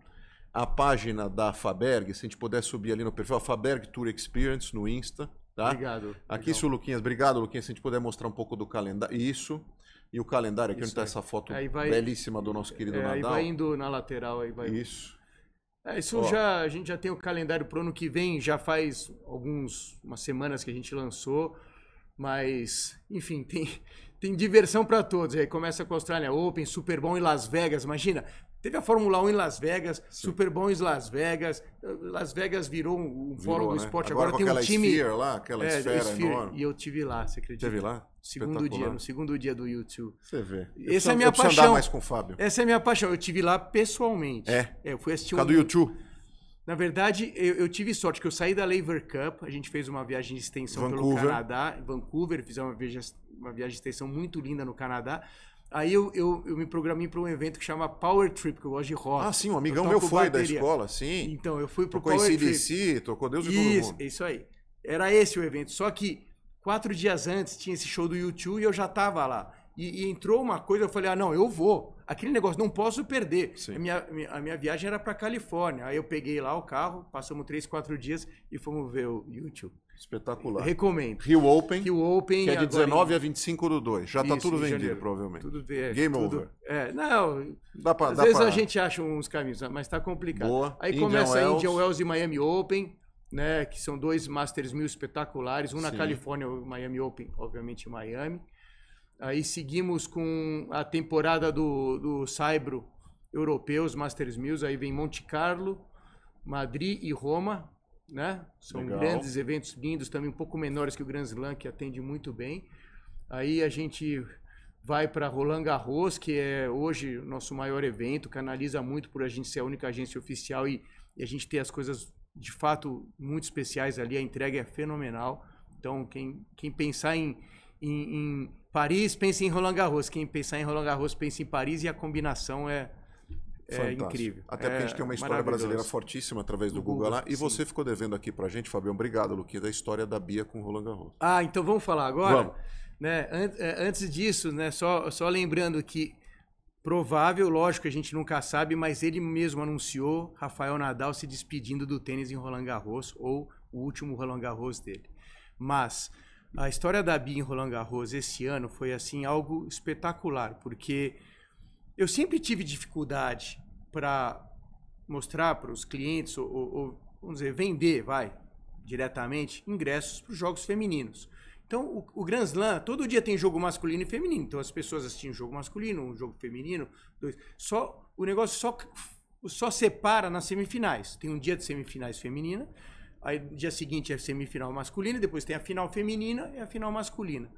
a página da Faberg, se a gente puder subir ali no perfil, a Faberg Tour Experience no Insta. Tá? Obrigado. Aqui, legal. seu Luquinhas. Obrigado, Luquinhas. Se a gente puder mostrar um pouco do calendário. Isso. E o calendário, aqui Isso onde está essa foto vai, belíssima do nosso querido é, Nadal. Aí vai indo na lateral, aí vai. Isso. É, isso já, a gente já tem o calendário pro ano que vem, já faz alguns, umas semanas que a gente lançou, mas, enfim, tem, tem diversão para todos. Aí começa com a Austrália Open, Super Bowl em Las Vegas, imagina, Teve a Fórmula 1 em Las Vegas, Sim. Super Bowl em Las Vegas. Las Vegas virou um, um virou, fórum do né? esporte. Agora, tem um time. Sphere lá, aquela é, esfera Sphere, enorme. E eu tive lá, você acredita? Teve lá? Segundo dia, no segundo dia do YouTube. Você vê. Essa é a minha eu paixão. andar mais com o Fábio. Essa é a minha paixão. Eu tive lá pessoalmente. É. é eu fui assistir Por um... do YouTube. Na verdade, eu, eu, tive sorte que eu saí da Lever Cup, a gente fez uma viagem de extensão Vancouver. pelo Canadá, Vancouver, fizemos uma viagem, uma viagem de extensão muito linda no Canadá. Aí eu, eu, eu me programei para um evento que chama Power Trip, que eu gosto de rock. Ah, sim, um amigão meu foi bateria. da escola, sim. Então, eu fui pro tocou Power Trip. Si, tocou Deus isso, e Isso, isso aí. Era esse o evento. Só que quatro dias antes tinha esse show do YouTube e eu já tava lá. E, e, entrou uma coisa, eu falei, ah, não, eu vou. Aquele negócio, não posso perder. A minha, a minha viagem era para Califórnia. Aí eu peguei lá o carro, passamos três, quatro dias e fomos ver o YouTube. Espetacular. Recomendo. Rio Open. Rio Open. Que é de 19 em... a 25 do 2. Já está tudo vendido, janeiro. provavelmente. Tudo ver. Game tudo, over. É, não. Dá pra, às dá vezes pra... a gente acha uns caminhos, mas está complicado. Boa. Aí Indian começa Wells. Indian Wells e Miami Open. Né, que são dois Masters mil espetaculares, um na Califórnia, o Miami Open, obviamente Miami. Aí seguimos com a temporada do, do Saibro europeus, Masters Mills. Aí vem Monte Carlo, Madrid e Roma, né? São Legal. grandes eventos lindos, também um pouco menores que o Grand Slam, que atende muito bem. Aí a gente vai para Roland Garros, que é hoje o nosso maior evento, canaliza muito por a gente ser a única agência oficial e, e a gente ter as coisas de fato muito especiais ali, a entrega é fenomenal. Então, quem, quem pensar em, em, em Paris pensa em Roland Garros. Quem pensar em Roland Garros pensa em Paris e a combinação é, é incrível. Até porque é a gente tem uma é história brasileira fortíssima através do, Google, Google, lá. E sim. você ficou devendo aqui pra gente, Fabião. Obrigado, Luquinha, da história da Bia com Roland Garros. Ah, então vamos falar agora? Vamos. Né, é, antes disso, né, só, só lembrando que provável, lógico, a gente nunca sabe, mas ele mesmo anunciou Rafael Nadal se despedindo do tênis em Roland Garros ou o último Roland Garros dele. Mas a história da Bia em Roland Garros esse ano foi assim algo espetacular, porque eu sempre tive dificuldade para mostrar para os clientes ou, ou, vamos dizer vender, vai diretamente ingressos para os jogos femininos. Então o, o Grand Slam todo dia tem jogo masculino e feminino. Então as pessoas assistem um jogo masculino, um jogo feminino, dois. Só o negócio só só separa nas semifinais. Tem um dia de semifinais feminina Aí dia seguinte é semifinal masculina, depois tem a final feminina e a final masculina.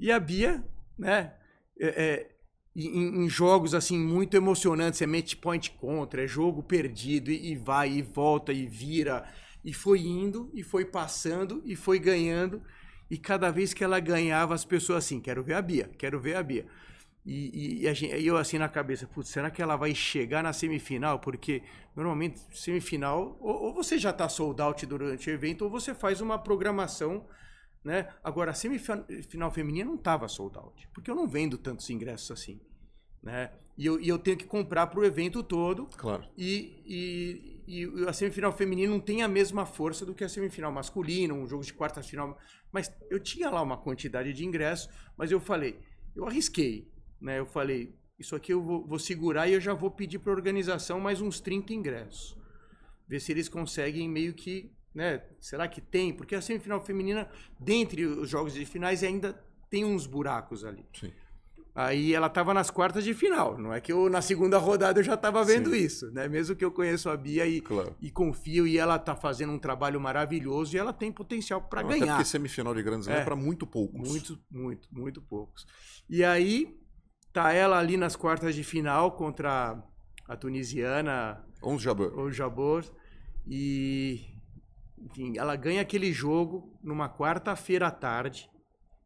E a Bia, né? É, é, em, em, jogos assim muito emocionantes, é match point contra, é jogo perdido e, e vai e volta e vira e foi indo e foi passando e foi ganhando e cada vez que ela ganhava as pessoas assim, quero ver a Bia, quero ver a Bia. E, e, gente, eu assim na cabeça, putz, será que ela vai chegar na semifinal? Porque normalmente semifinal, ou, ou você já está sold out durante o evento, ou você faz uma programação, né? Agora, a semifinal feminina não estava sold out, porque eu não vendo tantos ingressos assim, né? E eu, e eu tenho que comprar para o evento todo. Claro. E, e, e a semifinal feminina não tem a mesma força do que a semifinal masculina, um jogo de quarta final. Mas eu tinha lá uma quantidade de ingressos, mas eu falei, eu arrisquei né? Eu falei, isso aqui eu vou, vou segurar e eu já vou pedir para a organização mais uns 30 ingressos. Ver se eles conseguem meio que, né? Será que tem? Porque a semifinal feminina, dentre os jogos de finais, ainda tem uns buracos ali. Sim. Aí ela estava nas quartas de final. Não é que eu, na segunda rodada, eu já estava vendo Sim. isso, né? Mesmo que eu conheço a Bia e, claro. e confio, e ela está fazendo um trabalho maravilhoso e ela tem potencial para ganhar. Até porque semifinal de grandes né, é, é para muito poucos. Muito, muito, muito poucos. E aí Tá ela ali nas quartas de final contra a tunisiana. Ons Jabor. Ons Jabor. E enfim, ela ganha aquele jogo numa quarta-feira à tarde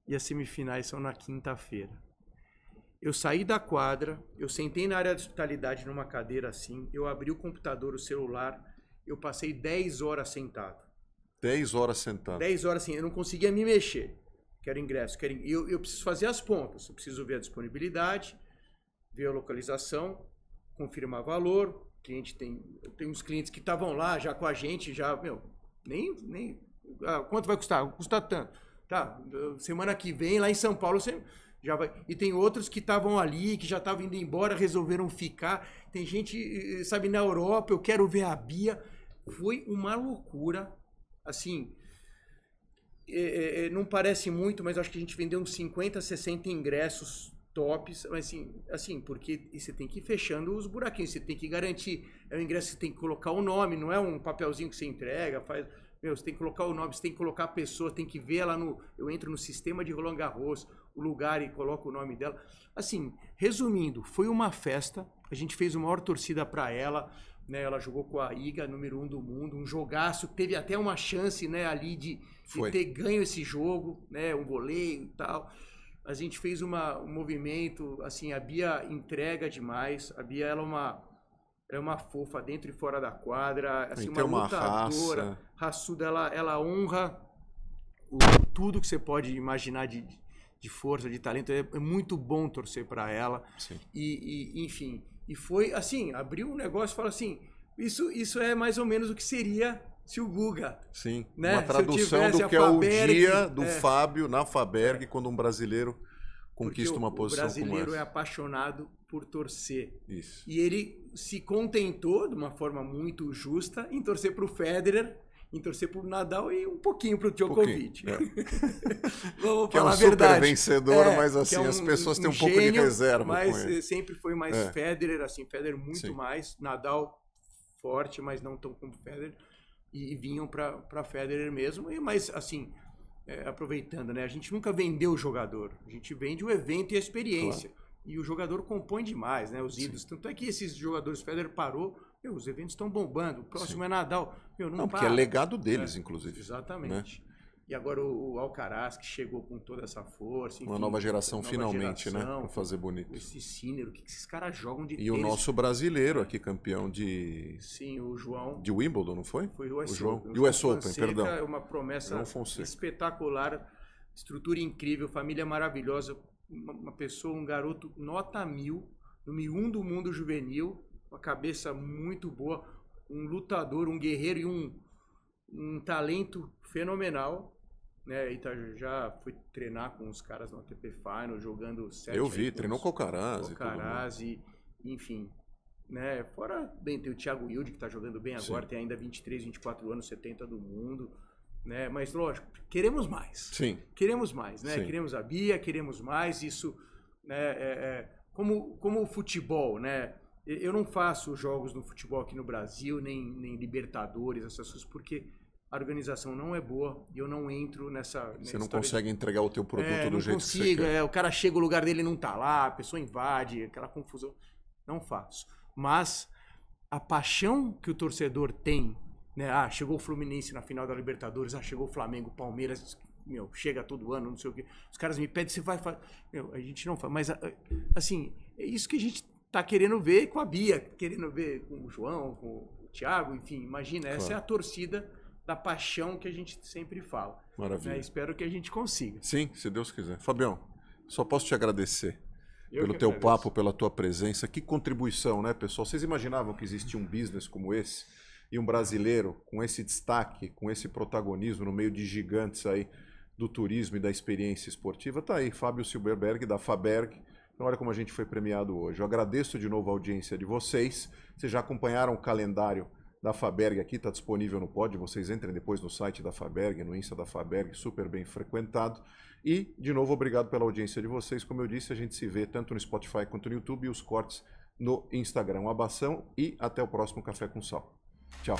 e as semifinais são na quinta-feira. Eu saí da quadra, eu sentei na área de hospitalidade numa cadeira assim, eu abri o computador, o celular, eu passei 10 horas sentado. 10 horas sentado. 10 horas assim, eu não conseguia me mexer quero ingresso, quero Eu, eu preciso fazer as contas, eu preciso ver a disponibilidade, ver a localização, confirmar valor. O cliente tem, tem uns clientes que estavam lá já com a gente, já, meu, nem, nem, ah, quanto vai custar? Custa tanto. Tá, semana que vem lá em São Paulo você já vai. E tem outros que estavam ali, que já estavam indo embora, resolveram ficar. Tem gente, eh, sabe, na Europa, eu quero ver a Bia. Foi uma loucura. Assim, é, é, é, não parece muito, mas acho que a gente vendeu uns 50, 60 ingressos tops, mas assim, assim, porque você tem que ir fechando os buraquinhos, você tem que garantir, é um ingresso que você tem que colocar o nome, não é um papelzinho que você entrega, faz, meu, você tem que colocar o nome, você tem que colocar a pessoa, tem que ver ela no, eu entro no sistema de Roland Garros, o lugar e coloco o nome dela. Assim, resumindo, foi uma festa, a gente fez uma maior torcida para ela, né, ela jogou com a Iga, número um do mundo, um jogaço, teve até uma chance né, ali de, de ter ganho esse jogo, né, um goleiro e tal. A gente fez uma, um movimento, assim, a Bia entrega demais, a Bia ela é uma, é uma fofa dentro e fora da quadra, assim, uma, uma lutadora, raça. raçuda, ela, ela honra o, tudo que você pode imaginar de, de força, de talento, é, é muito bom torcer para ela. E, e, enfim, e foi assim, abriu um negócio e falou assim, isso, isso é mais ou menos o que seria se o Guga. Sim, né? uma tradução do que é o dia do é. Fábio na Faberg, quando um brasileiro conquista Porque uma o, posição como essa. O brasileiro é apaixonado por torcer. Isso. E ele se contentou, de uma forma muito justa, em torcer para o Federer, em torcer pro Nadal e um pouquinho pro Djokovic. é. Vamos que falar é um a verdade. Super vencedor, é, mas é assim, é um, as pessoas têm um gênio, pouco de reserva. Mas eh, sempre foi mais é. Federer, assim, Federer muito Sim. mais. Nadal forte, mas não tão como Federer. E, e vinham para Federer mesmo. E, mas assim, é, aproveitando, né? A gente nunca vendeu o jogador. A gente vende o evento e a experiência. Claro. E o jogador compõe demais, né? Os ídolos. Tanto é que esses jogadores, Federer parou meu, os eventos estão bombando, o próximo Sim. é Nadal. Meu, não, não porque é legado é, deles, é. inclusive. Né? Exatamente. Né? E agora o, Alcaraz, que chegou com toda essa força. Enfim, uma nova geração, nova finalmente, né? geração, né? Pra fazer bonito. Esse Sinner, o que, esses caras jogam de E o nosso brasileiro é. aqui, campeão de. Sim, o João. De Wimbledon, não foi? Foi o US o João. Open. O US Open, Fonseca, perdão. É uma promessa espetacular, estrutura incrível, família maravilhosa. Uma, pessoa, um garoto nota mil, número um do mundo juvenil uma cabeça muito boa, um lutador, um guerreiro e um, um talento fenomenal. Né, e tá, já foi treinar com os caras no ATP Final, jogando sete Eu vi, treinou com o Carazzi. Carazzi, enfim. Né, fora bem, tem o Thiago Hilde, que está jogando bem agora, Sim. tem ainda 23, 24 anos, 70 do mundo. Né? Mas lógico, queremos mais. Sim. Queremos mais, né? Sim. Queremos a Bia, queremos mais. Isso, né? É, é, como como o futebol, né? Eu não faço jogos no futebol aqui no Brasil, nem, nem Libertadores, essas coisas, porque a organização não é boa e eu não entro nessa. Você não consegue de... entregar o teu produto é, do jeito consigo, que você quer. É, o cara chega, o lugar dele não tá lá, a pessoa invade, aquela confusão. Não faço. Mas a paixão que o torcedor tem, né? Ah, chegou o Fluminense na final da Libertadores, ah, chegou o Flamengo, Palmeiras, meu, chega todo ano, não sei o quê. Os caras me pedem, você vai fazer. Meu, a gente não faz. Mas, assim, é isso que a gente tá querendo ver com a Bia, querendo ver com o João, com o Thiago, enfim, imagina, claro. essa é a torcida da paixão que a gente sempre fala. Né? Maravilha. espero que a gente consiga. Sim, se Deus quiser. Fabião, só posso te agradecer Eu pelo teu agradeço. papo, pela tua presença. Que contribuição, né, pessoal? Vocês imaginavam que existia um business como esse e um brasileiro com esse destaque, com esse protagonismo no meio de gigantes aí do turismo e da experiência esportiva? Tá aí, Fábio Silberberg da Faberg então, olha como a gente foi premiado hoje. Eu agradeço de novo a audiência de vocês. Vocês já acompanharam o calendário da Faberg aqui, está disponível no pod. Vocês entrem depois no site da Faberg, no Insta da Faberg, super bem frequentado. E, de novo, obrigado pela audiência de vocês. Como eu disse, a gente se vê tanto no Spotify quanto no YouTube e os cortes no Instagram. Um abração e até o próximo Café com Sal. Tchau.